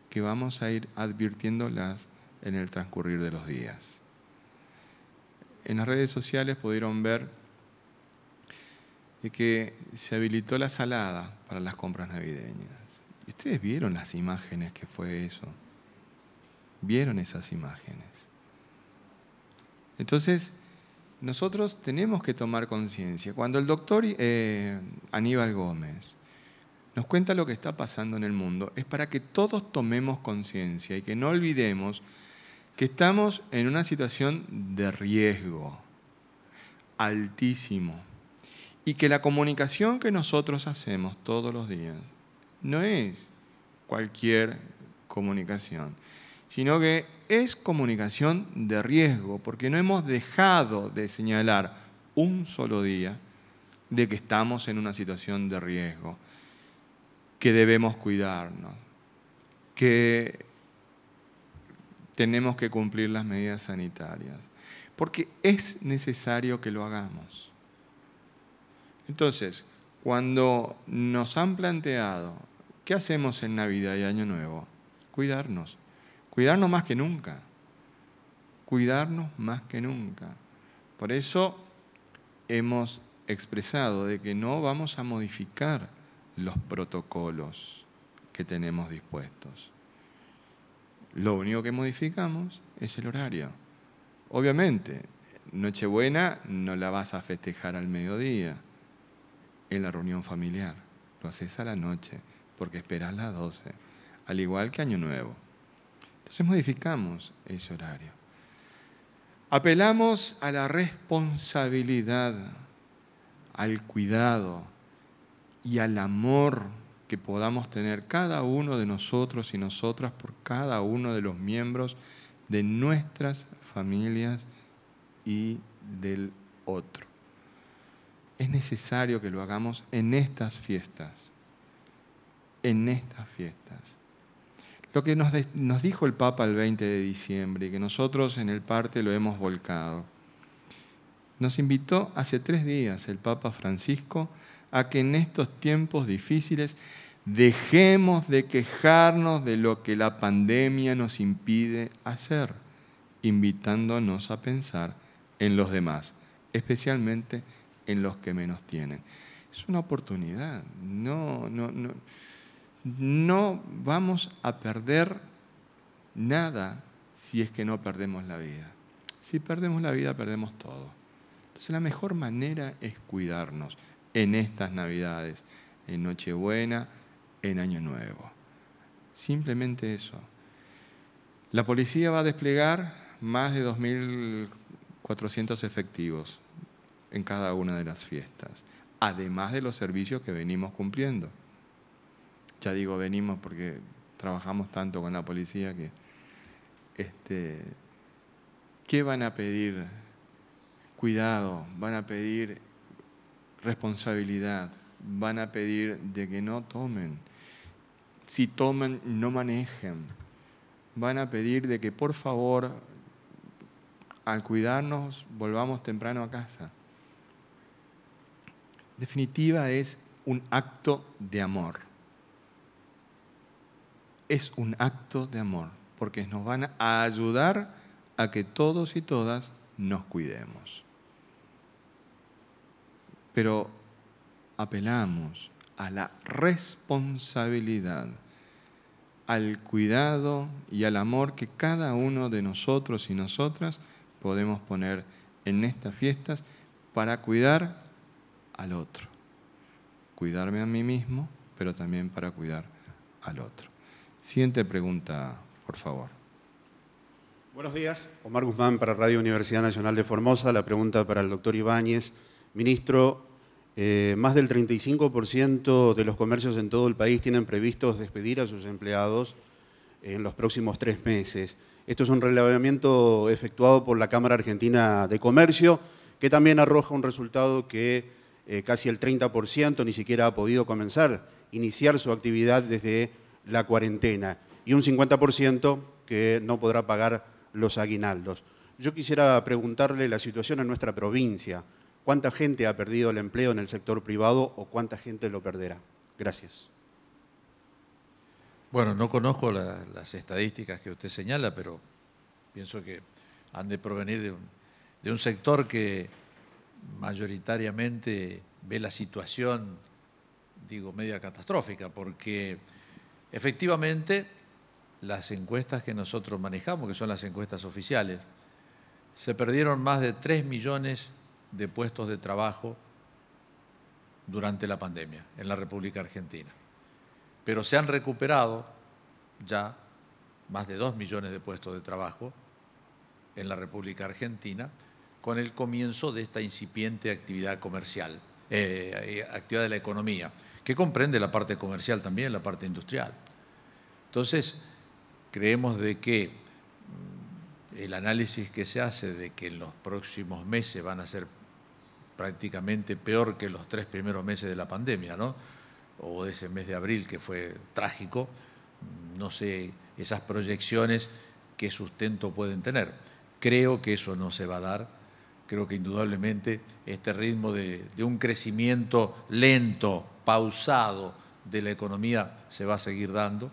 [SPEAKER 1] que vamos a ir advirtiéndolas en el transcurrir de los días. En las redes sociales pudieron ver que se habilitó la salada para las compras navideñas ustedes vieron las imágenes que fue eso? ¿Vieron esas imágenes? Entonces, nosotros tenemos que tomar conciencia. Cuando el doctor eh, Aníbal Gómez nos cuenta lo que está pasando en el mundo, es para que todos tomemos conciencia y que no olvidemos que estamos en una situación de riesgo altísimo y que la comunicación que nosotros hacemos todos los días no es cualquier comunicación, sino que es comunicación de riesgo, porque no hemos dejado de señalar un solo día de que estamos en una situación de riesgo, que debemos cuidarnos, que tenemos que cumplir las medidas sanitarias, porque es necesario que lo hagamos. Entonces, cuando nos han planteado ¿Qué hacemos en Navidad y Año Nuevo? Cuidarnos. Cuidarnos más que nunca. Cuidarnos más que nunca. Por eso hemos expresado de que no vamos a modificar los protocolos que tenemos dispuestos. Lo único que modificamos es el horario. Obviamente, Nochebuena no la vas a festejar al mediodía en la reunión familiar, lo haces a la noche porque esperas las 12, al igual que Año Nuevo. Entonces modificamos ese horario. Apelamos a la responsabilidad, al cuidado y al amor que podamos tener cada uno de nosotros y nosotras por cada uno de los miembros de nuestras familias y del otro. Es necesario que lo hagamos en estas fiestas en estas fiestas. Lo que nos, dijo el Papa el 20 de diciembre y que nosotros en el parte lo hemos volcado. Nos invitó hace tres días el Papa Francisco a que en estos tiempos difíciles dejemos de quejarnos de lo que la pandemia nos impide hacer, invitándonos a pensar en los demás, especialmente en los que menos tienen. Es una oportunidad, no, no, no no vamos a perder nada si es que no perdemos la vida. Si perdemos la vida, perdemos todo. Entonces la mejor manera es cuidarnos en estas Navidades, en Nochebuena, en Año Nuevo. Simplemente eso. La policía va a desplegar más de 2.400 efectivos en cada una de las fiestas, además de los servicios que venimos cumpliendo ya digo venimos porque trabajamos tanto con la policía que, este, ¿qué van a pedir? Cuidado, van a pedir responsabilidad, van a pedir de que no tomen. Si tomen, no manejen. Van a pedir de que por favor, al cuidarnos, volvamos temprano a casa. definitiva, es un acto de amor es un acto de amor, porque nos van a ayudar a que todos y todas nos cuidemos. Pero apelamos a la responsabilidad, al cuidado y al amor que cada uno de nosotros y nosotras podemos poner en estas fiestas para cuidar al otro. Cuidarme a mí mismo, pero también para cuidar al otro. Siguiente pregunta, por favor. Buenos días, Omar Guzmán para Radio Universidad
[SPEAKER 2] Nacional de Formosa. La pregunta para el doctor Ibáñez. Ministro, eh, más del 35% de los comercios en todo el país tienen previstos despedir a sus empleados en los próximos tres meses. Esto es un relevamiento efectuado por la Cámara Argentina de Comercio, que también arroja un resultado que eh, casi el 30% ni siquiera ha podido comenzar, iniciar su actividad desde la cuarentena y un 50% que no podrá pagar los aguinaldos. Yo quisiera preguntarle la situación en nuestra provincia. ¿Cuánta gente ha perdido el empleo en el sector privado o cuánta gente lo perderá? Gracias. Bueno, no conozco las estadísticas que usted señala, pero pienso que han de provenir de de un sector que mayoritariamente ve la situación, digo, media catastrófica, porque Efectivamente, las encuestas que nosotros manejamos, que son las encuestas oficiales, se perdieron más de 3 millones de puestos de trabajo durante la pandemia en la República Argentina. Pero se han recuperado ya más de 2 millones de puestos de trabajo en la República Argentina con el comienzo de esta incipiente actividad comercial, eh, eh, actividad de la economía que comprende la parte comercial también, la parte industrial. Entonces, creemos de que mm, el análisis que se hace de que en los próximos meses van a ser prácticamente peor que los tres primeros meses de la pandemia, ¿no? O de ese mes de abril que fue trágico, mm, no sé esas proyecciones qué sustento pueden tener. Creo que eso no se va a dar, creo que indudablemente este ritmo de, de un crecimiento lento pausado de la economía se va a seguir dando.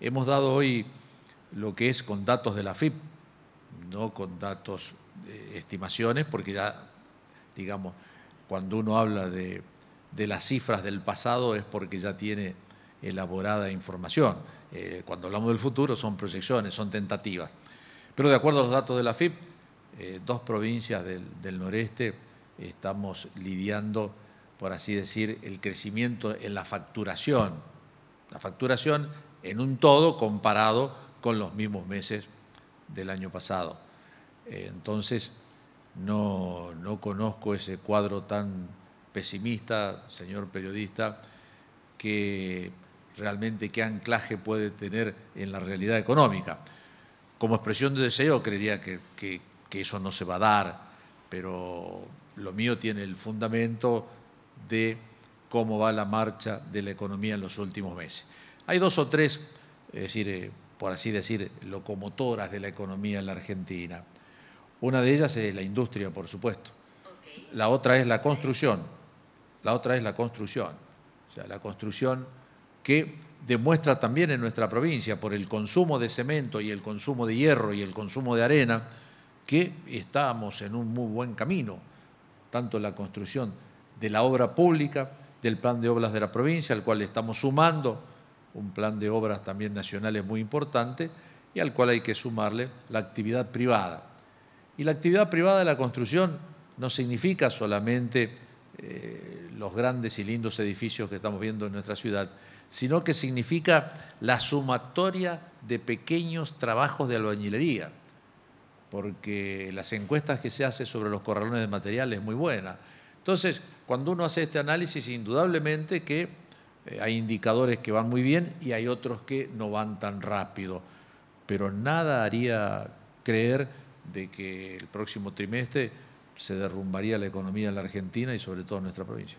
[SPEAKER 2] Hemos dado hoy lo que es con datos de la FIP, no con datos de estimaciones, porque ya, digamos, cuando uno habla de, las cifras del pasado es porque ya tiene elaborada información. Eh, cuando hablamos del futuro son proyecciones, son tentativas. Pero de acuerdo a los datos de la FIP, eh, dos provincias del, del noreste estamos lidiando por así decir, el crecimiento en la facturación. La facturación en un todo comparado con los mismos meses del año pasado. Eh, entonces, no, conozco ese cuadro tan pesimista, señor periodista, que realmente qué anclaje puede tener en la realidad económica. Como expresión de deseo creería que, que eso no se va a dar, pero lo mío tiene el fundamento de cómo va la marcha de la economía en los últimos meses. Hay dos o tres, es decir, eh, por así decir, locomotoras de la economía en la Argentina. Una de ellas es la industria, por supuesto. La otra es la construcción. La otra es la construcción. O sea, la construcción que demuestra también en nuestra provincia por el consumo de cemento y el consumo de hierro y el consumo de arena que estamos en un muy buen camino, tanto la construcción de la obra pública, del plan de obras de la provincia, al cual estamos sumando un plan de obras también nacionales muy importante y al cual hay que sumarle la actividad privada. Y la actividad privada de la construcción no significa solamente eh, los grandes y lindos edificios que estamos viendo en nuestra ciudad, sino que significa la sumatoria de pequeños trabajos de albañilería, porque las encuestas que se hacen sobre los corralones de material es muy buena. Entonces, cuando uno hace este análisis, indudablemente que eh, hay indicadores que van muy bien y hay otros que no van tan rápido, pero nada haría creer de que el próximo trimestre se derrumbaría la economía en la Argentina y sobre todo en nuestra provincia.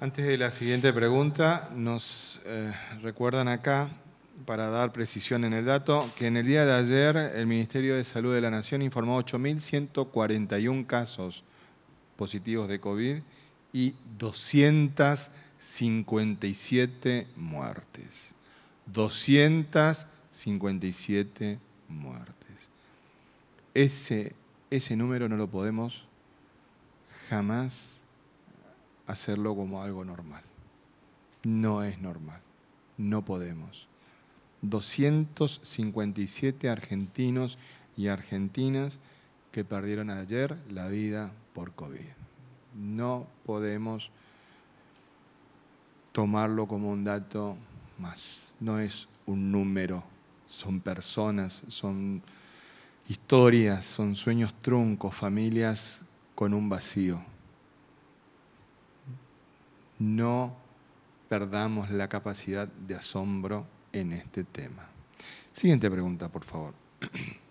[SPEAKER 1] Antes de la siguiente pregunta, nos eh, recuerdan acá, para dar precisión en el dato, que en el día de ayer el Ministerio de Salud de la Nación informó 8.141 casos positivos de COVID y 257 muertes. 257 muertes. Ese, ese número no lo podemos jamás hacerlo como algo normal. No es normal. No podemos. 257 argentinos y argentinas que perdieron ayer la vida por COVID. No podemos tomarlo como un dato más. No es un número, son personas, son historias, son sueños truncos, familias con un vacío. No perdamos la capacidad de asombro en este tema. Siguiente pregunta, por favor.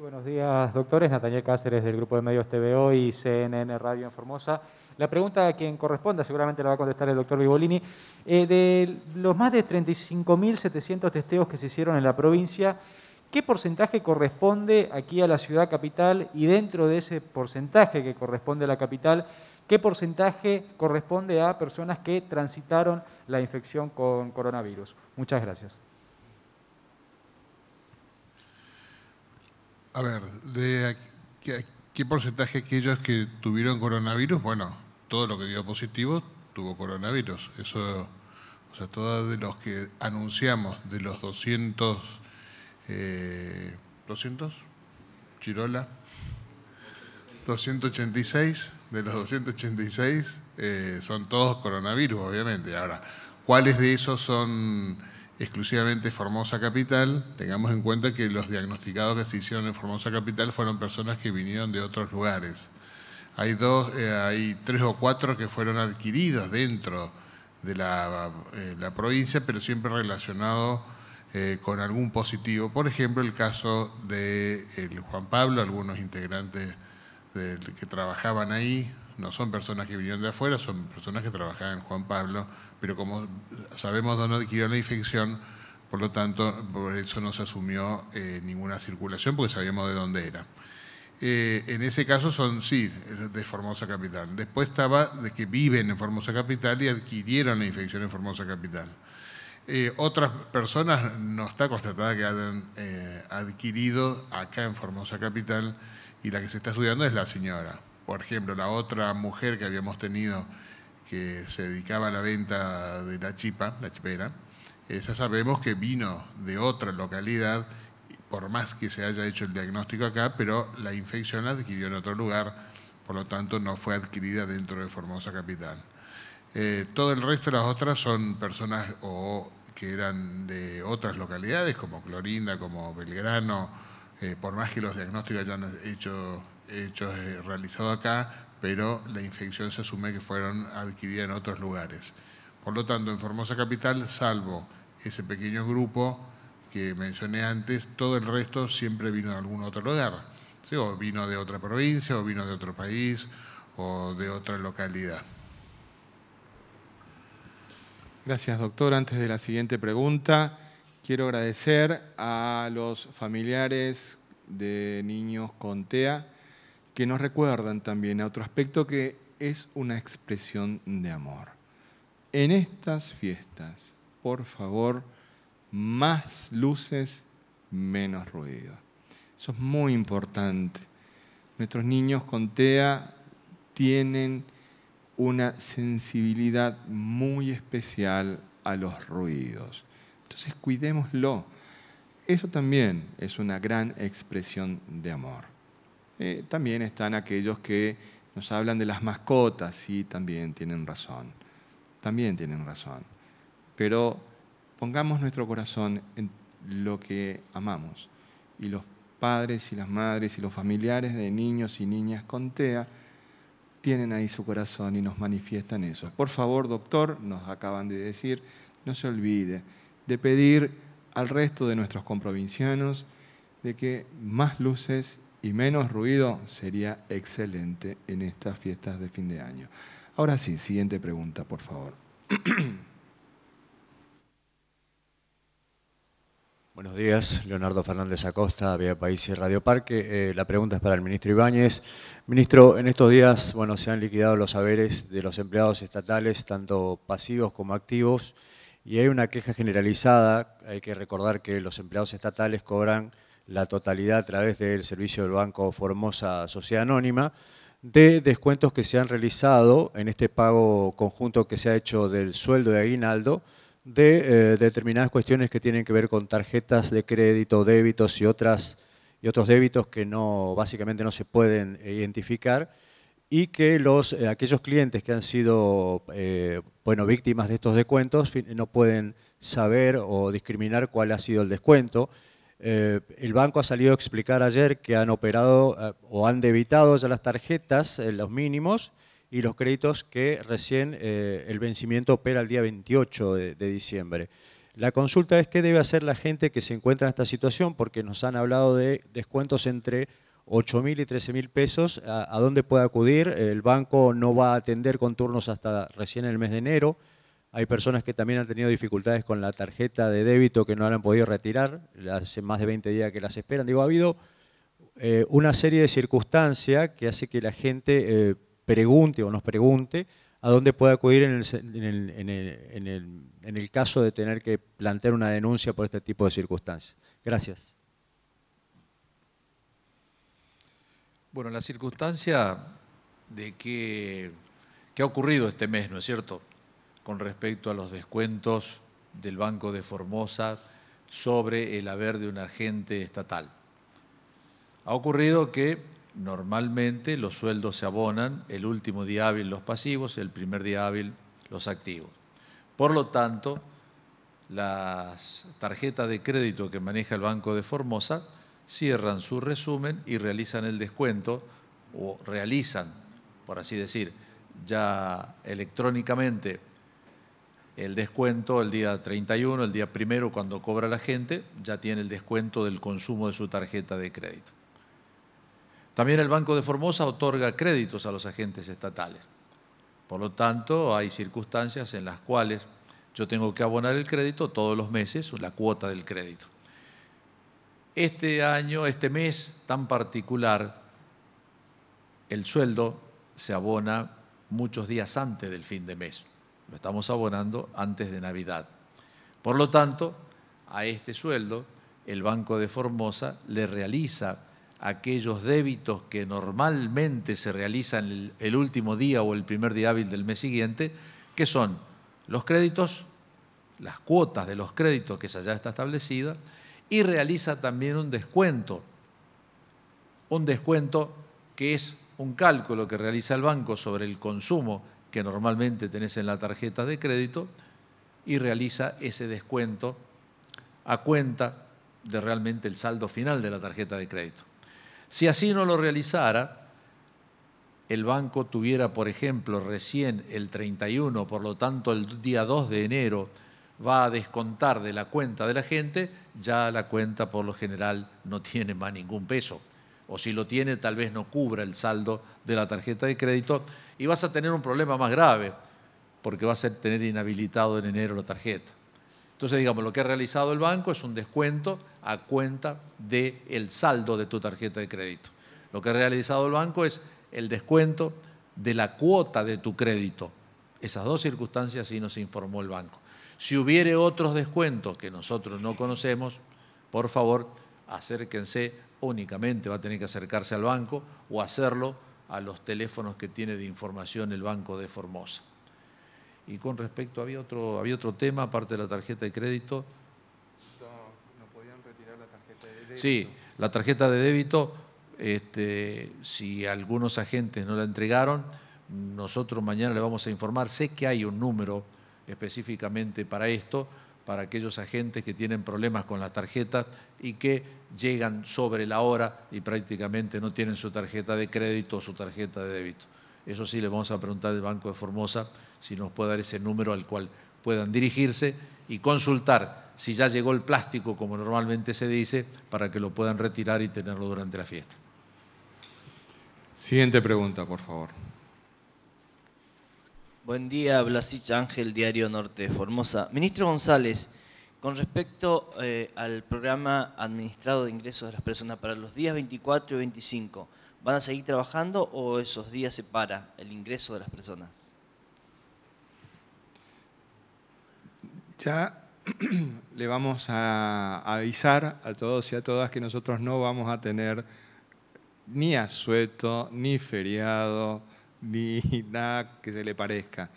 [SPEAKER 7] buenos días, doctores. Natalia Cáceres del Grupo de Medios TVO y CNN Radio en Formosa. La pregunta a quien corresponda, seguramente la va a contestar el doctor Vivolini. Eh, de los más de 35.700 testeos que se hicieron en la provincia, ¿qué porcentaje corresponde aquí a la ciudad capital? Y dentro de ese porcentaje que corresponde a la capital, ¿qué porcentaje corresponde a personas que transitaron la infección con coronavirus? Muchas gracias.
[SPEAKER 3] A ver, de ¿qué, porcentaje porcentaje aquellos que tuvieron coronavirus? Bueno, todo lo que dio positivo tuvo coronavirus. Eso, o sea, todos de los que anunciamos, de los 200, 200, eh, Chirola, 286, de los 286 eh, son todos coronavirus, obviamente. Ahora, ¿cuáles de esos son exclusivamente Formosa Capital, tengamos en cuenta que los diagnosticados que se hicieron en Formosa Capital fueron personas que vinieron de otros lugares. Hay, dos, eh, hay tres o cuatro que fueron adquiridos dentro de la, eh, provincia, pero siempre relacionado eh, con algún positivo. Por ejemplo, el caso de Juan Pablo, algunos integrantes que trabajaban ahí, no son personas que vinieron de afuera, son personas que trabajaban en Juan Pablo, pero como sabemos, dónde adquirió la infección, por lo tanto, por eso no se asumió eh, ninguna circulación porque sabíamos de dónde era. Eh, en ese caso son, sí, de Formosa Capital. Después estaba de que viven en Formosa Capital y adquirieron la infección en Formosa Capital. Eh, otras personas no está constatada que hayan adquirido acá en Formosa Capital y la que se está estudiando es la señora por ejemplo, la otra mujer que habíamos tenido que se dedicaba a la venta de la chipa, la chipera, esa eh, sabemos que vino de otra localidad, por más que se haya hecho el diagnóstico acá, pero la infección la adquirió en otro lugar, por lo tanto no fue adquirida dentro de Formosa Capital. Eh, todo el resto de las otras son personas o que eran de otras localidades, como Clorinda, como Belgrano, eh, por más que los diagnósticos hayan hecho hechos eh, realizado realizados acá, pero la infección se asume que fueron adquiridas en otros lugares. Por lo tanto, en Formosa Capital, salvo ese pequeño grupo que mencioné antes, todo el resto siempre vino de algún otro lugar, o vino de otra provincia, o vino de otro país, o
[SPEAKER 1] de otra localidad. Gracias, doctor. Antes de la siguiente pregunta, quiero agradecer a los familiares de niños con TEA que nos recuerdan también a otro aspecto que es una expresión de amor. En estas fiestas, por favor, más luces, menos ruido. Eso es muy importante. Nuestros niños con TEA tienen una sensibilidad muy especial a los ruidos. Entonces cuidémoslo. Eso también es una gran expresión de amor. Eh, también están aquellos que nos hablan de las mascotas y también tienen razón, también tienen razón. Pero pongamos nuestro corazón en lo que amamos y los padres y las madres y los familiares de niños y niñas con TEA tienen ahí su corazón y nos manifiestan eso. Por favor, doctor, nos acaban de decir, no se olvide de pedir al resto de nuestros comprovincianos de que más luces y menos ruido sería excelente en estas fiestas de fin de año. Ahora sí, siguiente pregunta, por favor.
[SPEAKER 7] Buenos días, Leonardo Fernández Acosta, Vía País y Radio Parque. Eh, la pregunta es para el ministro Ibáñez. Ministro, en estos días bueno, se han liquidado los saberes de los empleados estatales, tanto pasivos como activos, y hay una queja generalizada. Hay que recordar que los empleados estatales cobran la totalidad a través del servicio del Banco Formosa Sociedad Anónima, de descuentos que se han realizado en este pago conjunto que se ha hecho del sueldo de aguinaldo de eh, determinadas cuestiones que tienen que ver con tarjetas de crédito, débitos y, otras, y otros débitos que no, básicamente no se pueden identificar y que los, eh, aquellos clientes que han sido eh, bueno, víctimas de estos descuentos no pueden saber o discriminar cuál ha sido el descuento eh, el banco ha salido a explicar ayer que han operado eh, o han debitado ya las tarjetas, eh, los mínimos, y los créditos que recién el vencimiento opera el día 28 de, diciembre. La consulta es qué debe hacer la gente que se encuentra en esta situación, porque nos han hablado de descuentos entre 8.000 y 13.000 pesos, a, a dónde puede acudir, el banco no va a atender con turnos hasta recién el mes de enero, hay personas que también han tenido dificultades con la tarjeta de débito que no la han podido retirar, hace más de 20 días que las esperan. Digo, ha habido eh, una serie de circunstancias que hace que la gente eh, pregunte o nos pregunte a dónde puede acudir en el, caso de tener que plantear una denuncia por este tipo de circunstancias. Gracias.
[SPEAKER 2] Bueno, la circunstancia de que ha ocurrido este mes, ¿no es cierto? con respecto a los descuentos del Banco de Formosa sobre el haber de un agente estatal. Ha ocurrido que normalmente los sueldos se abonan el último día hábil los pasivos, el primer día hábil los activos. Por lo tanto, las tarjetas de crédito que maneja el Banco de Formosa cierran su resumen y realizan el descuento o realizan, por así decir, ya electrónicamente el descuento el día 31, el día primero cuando cobra la gente, ya tiene el descuento del consumo de su tarjeta de crédito. También el Banco de Formosa otorga créditos a los agentes estatales. Por lo tanto, hay circunstancias en las cuales yo tengo que abonar el crédito todos los meses, la cuota del crédito. Este año, este mes tan particular, el sueldo se abona muchos días antes del fin de mes lo estamos abonando antes de Navidad. Por lo tanto, a este sueldo el Banco de Formosa le realiza aquellos débitos que normalmente se realizan el, último día o el primer día hábil del mes siguiente, que son los créditos, las cuotas de los créditos que ya está establecida, y realiza también un descuento, un descuento que es un cálculo que realiza el banco sobre el consumo que normalmente tenés en la tarjeta de crédito y realiza ese descuento a cuenta de realmente el saldo final de la tarjeta de crédito. Si así no lo realizara, el banco tuviera, por ejemplo, recién el 31, por lo tanto el día 2 de enero va a descontar de la cuenta de la gente, ya la cuenta por lo general no tiene más ningún peso o si lo tiene tal vez no cubra el saldo de la tarjeta de crédito y vas a tener un problema más grave porque vas a tener inhabilitado en enero la tarjeta. Entonces, digamos, lo que ha realizado el banco es un descuento a cuenta del saldo de tu tarjeta de crédito. Lo que ha realizado el banco es el descuento de la cuota de tu crédito. Esas dos circunstancias sí nos informó el banco. Si hubiere otros descuentos que nosotros no conocemos, por favor, acérquense únicamente va a tener que acercarse al banco o hacerlo a los teléfonos que tiene de información el Banco de Formosa. Y con respecto, había otro, había otro tema, aparte de la tarjeta de crédito.
[SPEAKER 3] No, podían
[SPEAKER 6] retirar la tarjeta de débito.
[SPEAKER 2] Sí, la tarjeta de débito, este, si algunos agentes no la entregaron, nosotros mañana le vamos a informar. Sé que hay un número específicamente para esto, para aquellos agentes que tienen problemas con las tarjetas y que llegan sobre la hora y prácticamente no tienen su tarjeta de crédito o su tarjeta de débito. Eso sí, le vamos a preguntar al Banco de Formosa si nos puede dar ese número al cual puedan dirigirse y consultar si ya llegó el plástico, como normalmente se dice, para que lo puedan retirar y tenerlo durante la fiesta.
[SPEAKER 1] Siguiente pregunta, por favor. Buen día, Blasich Ángel, Diario Norte de Formosa. Ministro González, con respecto eh, al programa administrado de ingresos de las personas para
[SPEAKER 3] los días 24 y 25, ¿van a seguir trabajando o esos días se para el ingreso
[SPEAKER 1] de las personas? Ya le vamos a avisar a todos y a todas que nosotros no vamos a tener ni asueto, ni feriado, ni nada que se le parezca.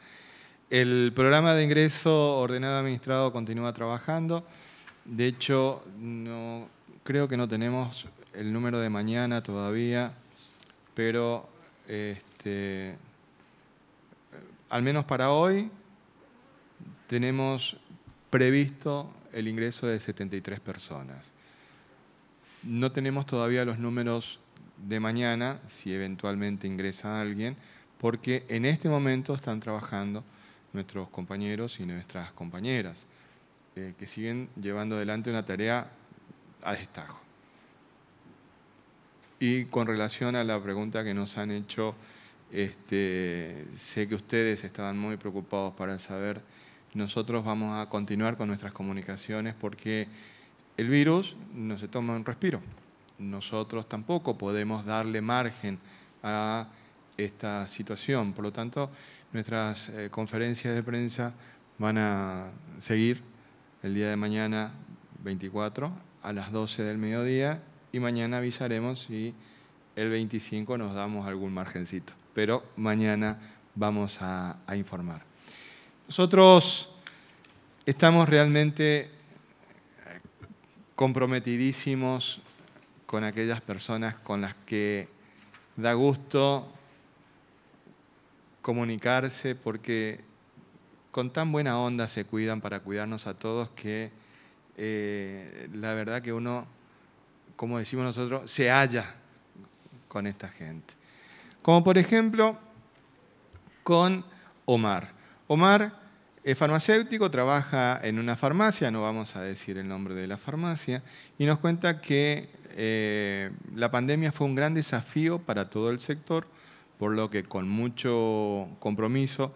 [SPEAKER 1] El programa de ingreso ordenado administrado continúa trabajando. De hecho, creo que no tenemos el número de mañana todavía, pero este, al menos para hoy tenemos previsto el ingreso de 73 personas. No tenemos todavía los números de mañana, si eventualmente ingresa alguien, porque en este momento están trabajando nuestros compañeros y nuestras compañeras, eh, que siguen llevando adelante una tarea a destajo. Y con relación a la pregunta que nos han hecho, este, sé que ustedes estaban muy preocupados para saber, nosotros vamos a continuar con nuestras comunicaciones porque el virus no se toma un respiro. Nosotros tampoco podemos darle margen a esta situación. Por lo tanto, Nuestras eh, conferencias de prensa van a seguir el día de mañana 24 a las 12 del mediodía y mañana avisaremos si el 25 nos damos algún margencito. Pero mañana vamos a, a informar. Nosotros estamos realmente eh, comprometidísimos con aquellas personas con las que da gusto comunicarse porque con tan buena onda se cuidan para cuidarnos a todos que eh, la verdad que uno, como decimos nosotros, se halla con esta gente. Como por ejemplo con Omar. Omar es farmacéutico, trabaja en una farmacia, no vamos a decir el nombre de la farmacia, y nos cuenta que eh, la pandemia fue un gran desafío para todo el sector por lo que con mucho compromiso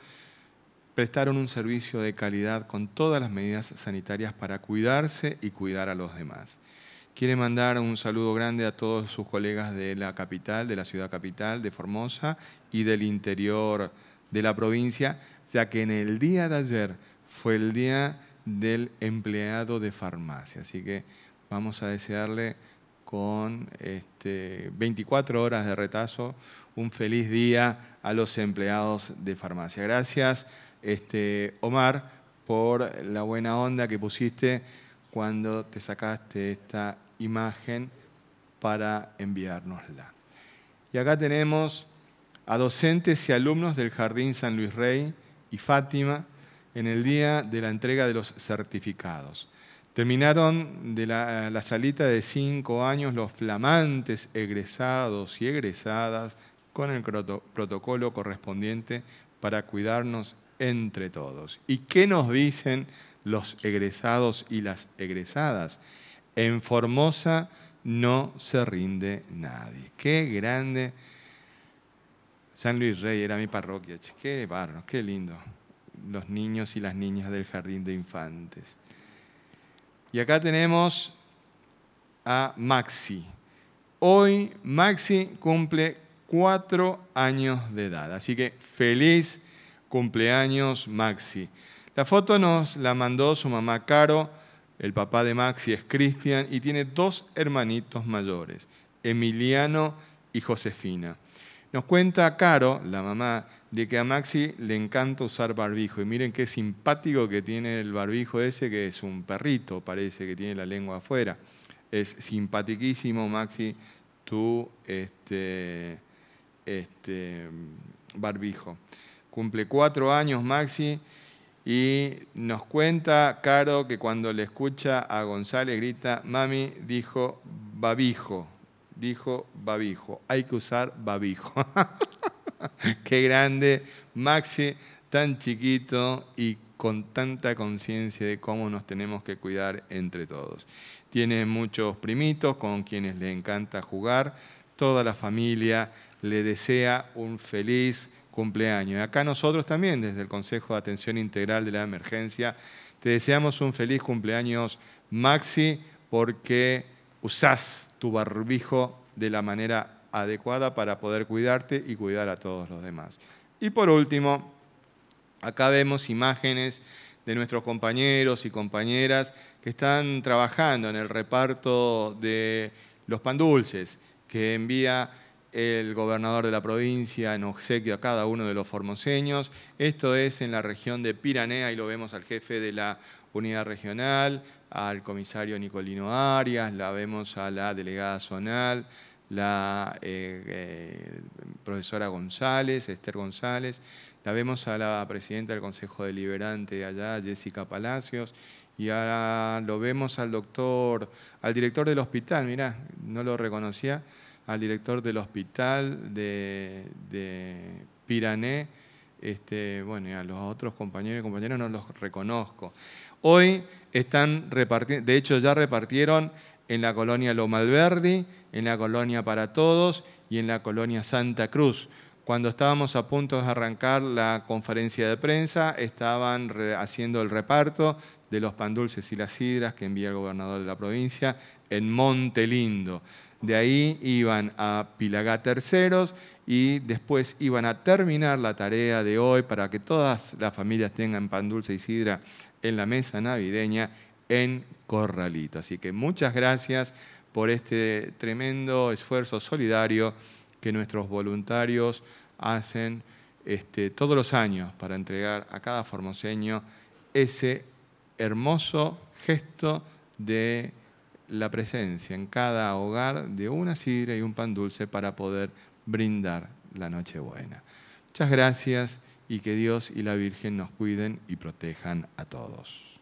[SPEAKER 1] prestaron un servicio de calidad con todas las medidas sanitarias para cuidarse y cuidar a los demás. Quiere mandar un saludo grande a todos sus colegas de la capital, de la ciudad capital, de Formosa y del interior de la provincia, ya que en el día de ayer fue el día del empleado de farmacia. Así que vamos a desearle con este, 24 horas de retazo un feliz día a los empleados de farmacia. Gracias, este, Omar, por la buena onda que pusiste cuando te sacaste esta imagen para enviárnosla. Y acá tenemos a docentes y alumnos del Jardín San Luis Rey y Fátima en el día de la entrega de los certificados. Terminaron de la salita de cinco años los flamantes egresados y egresadas con el protocolo correspondiente para cuidarnos entre todos. ¿Y qué nos dicen los egresados y las egresadas? En Formosa no se rinde nadie. Qué grande. San Luis Rey era mi parroquia. Qué barro, qué lindo. Los niños y las niñas del jardín de infantes. Y acá tenemos a Maxi. Hoy Maxi cumple cuatro años de edad. Así que feliz cumpleaños Maxi. La foto nos la mandó su mamá Caro, el papá de Maxi es Cristian y tiene dos hermanitos mayores, Emiliano y Josefina. Nos cuenta Caro, la mamá, de que a Maxi le encanta usar barbijo. Y miren qué simpático que tiene el barbijo ese, que es un perrito, parece que tiene la lengua afuera. Es simpatiquísimo, Maxi, tu este, este, barbijo. Cumple cuatro años Maxi y nos cuenta Caro que cuando le escucha a González grita, mami dijo babijo, dijo babijo, hay que usar babijo. Qué grande Maxi, tan chiquito y con tanta conciencia de cómo nos tenemos que cuidar entre todos. Tiene muchos primitos con quienes le encanta jugar, toda la familia le desea un feliz cumpleaños. Y acá nosotros también, desde el Consejo de Atención Integral de la Emergencia, te deseamos un feliz cumpleaños, Maxi, porque usás tu barbijo de la manera adecuada para poder cuidarte y cuidar a todos los demás. Y por último, acá vemos imágenes de nuestros compañeros y compañeras que están trabajando en el reparto de los pan dulces que envía el gobernador de la provincia en obsequio a cada uno de los formoseños. Esto es en la región de Piranea y lo vemos al jefe de la unidad regional, al comisario Nicolino Arias, la vemos a la delegada zonal, la eh, eh, profesora González, Esther González, la vemos a la presidenta del Consejo Deliberante de allá, Jessica Palacios, y ahora lo vemos al doctor, al director del hospital, mirá, no lo reconocía, al director del hospital de, Pirané, este, bueno, y a los otros compañeros y compañeras no los reconozco. Hoy están repartiendo, de hecho ya repartieron en la colonia Lomalverdi, en la colonia Para Todos y en la colonia Santa Cruz. Cuando estábamos a punto de arrancar la conferencia de prensa, estaban haciendo el reparto de los pan dulces y las sidras que envía el gobernador de la provincia en Lindo de ahí iban a Pilagá Terceros y después iban a terminar la tarea de hoy para que todas las familias tengan pan dulce y sidra en la mesa navideña en Corralito. Así que muchas gracias por este tremendo esfuerzo solidario que nuestros voluntarios hacen este, todos los años para entregar a cada formoseño ese hermoso gesto de la presencia en cada hogar de una sidra y un pan dulce para poder brindar la noche buena. Muchas gracias y que Dios y la Virgen nos cuiden y protejan a todos.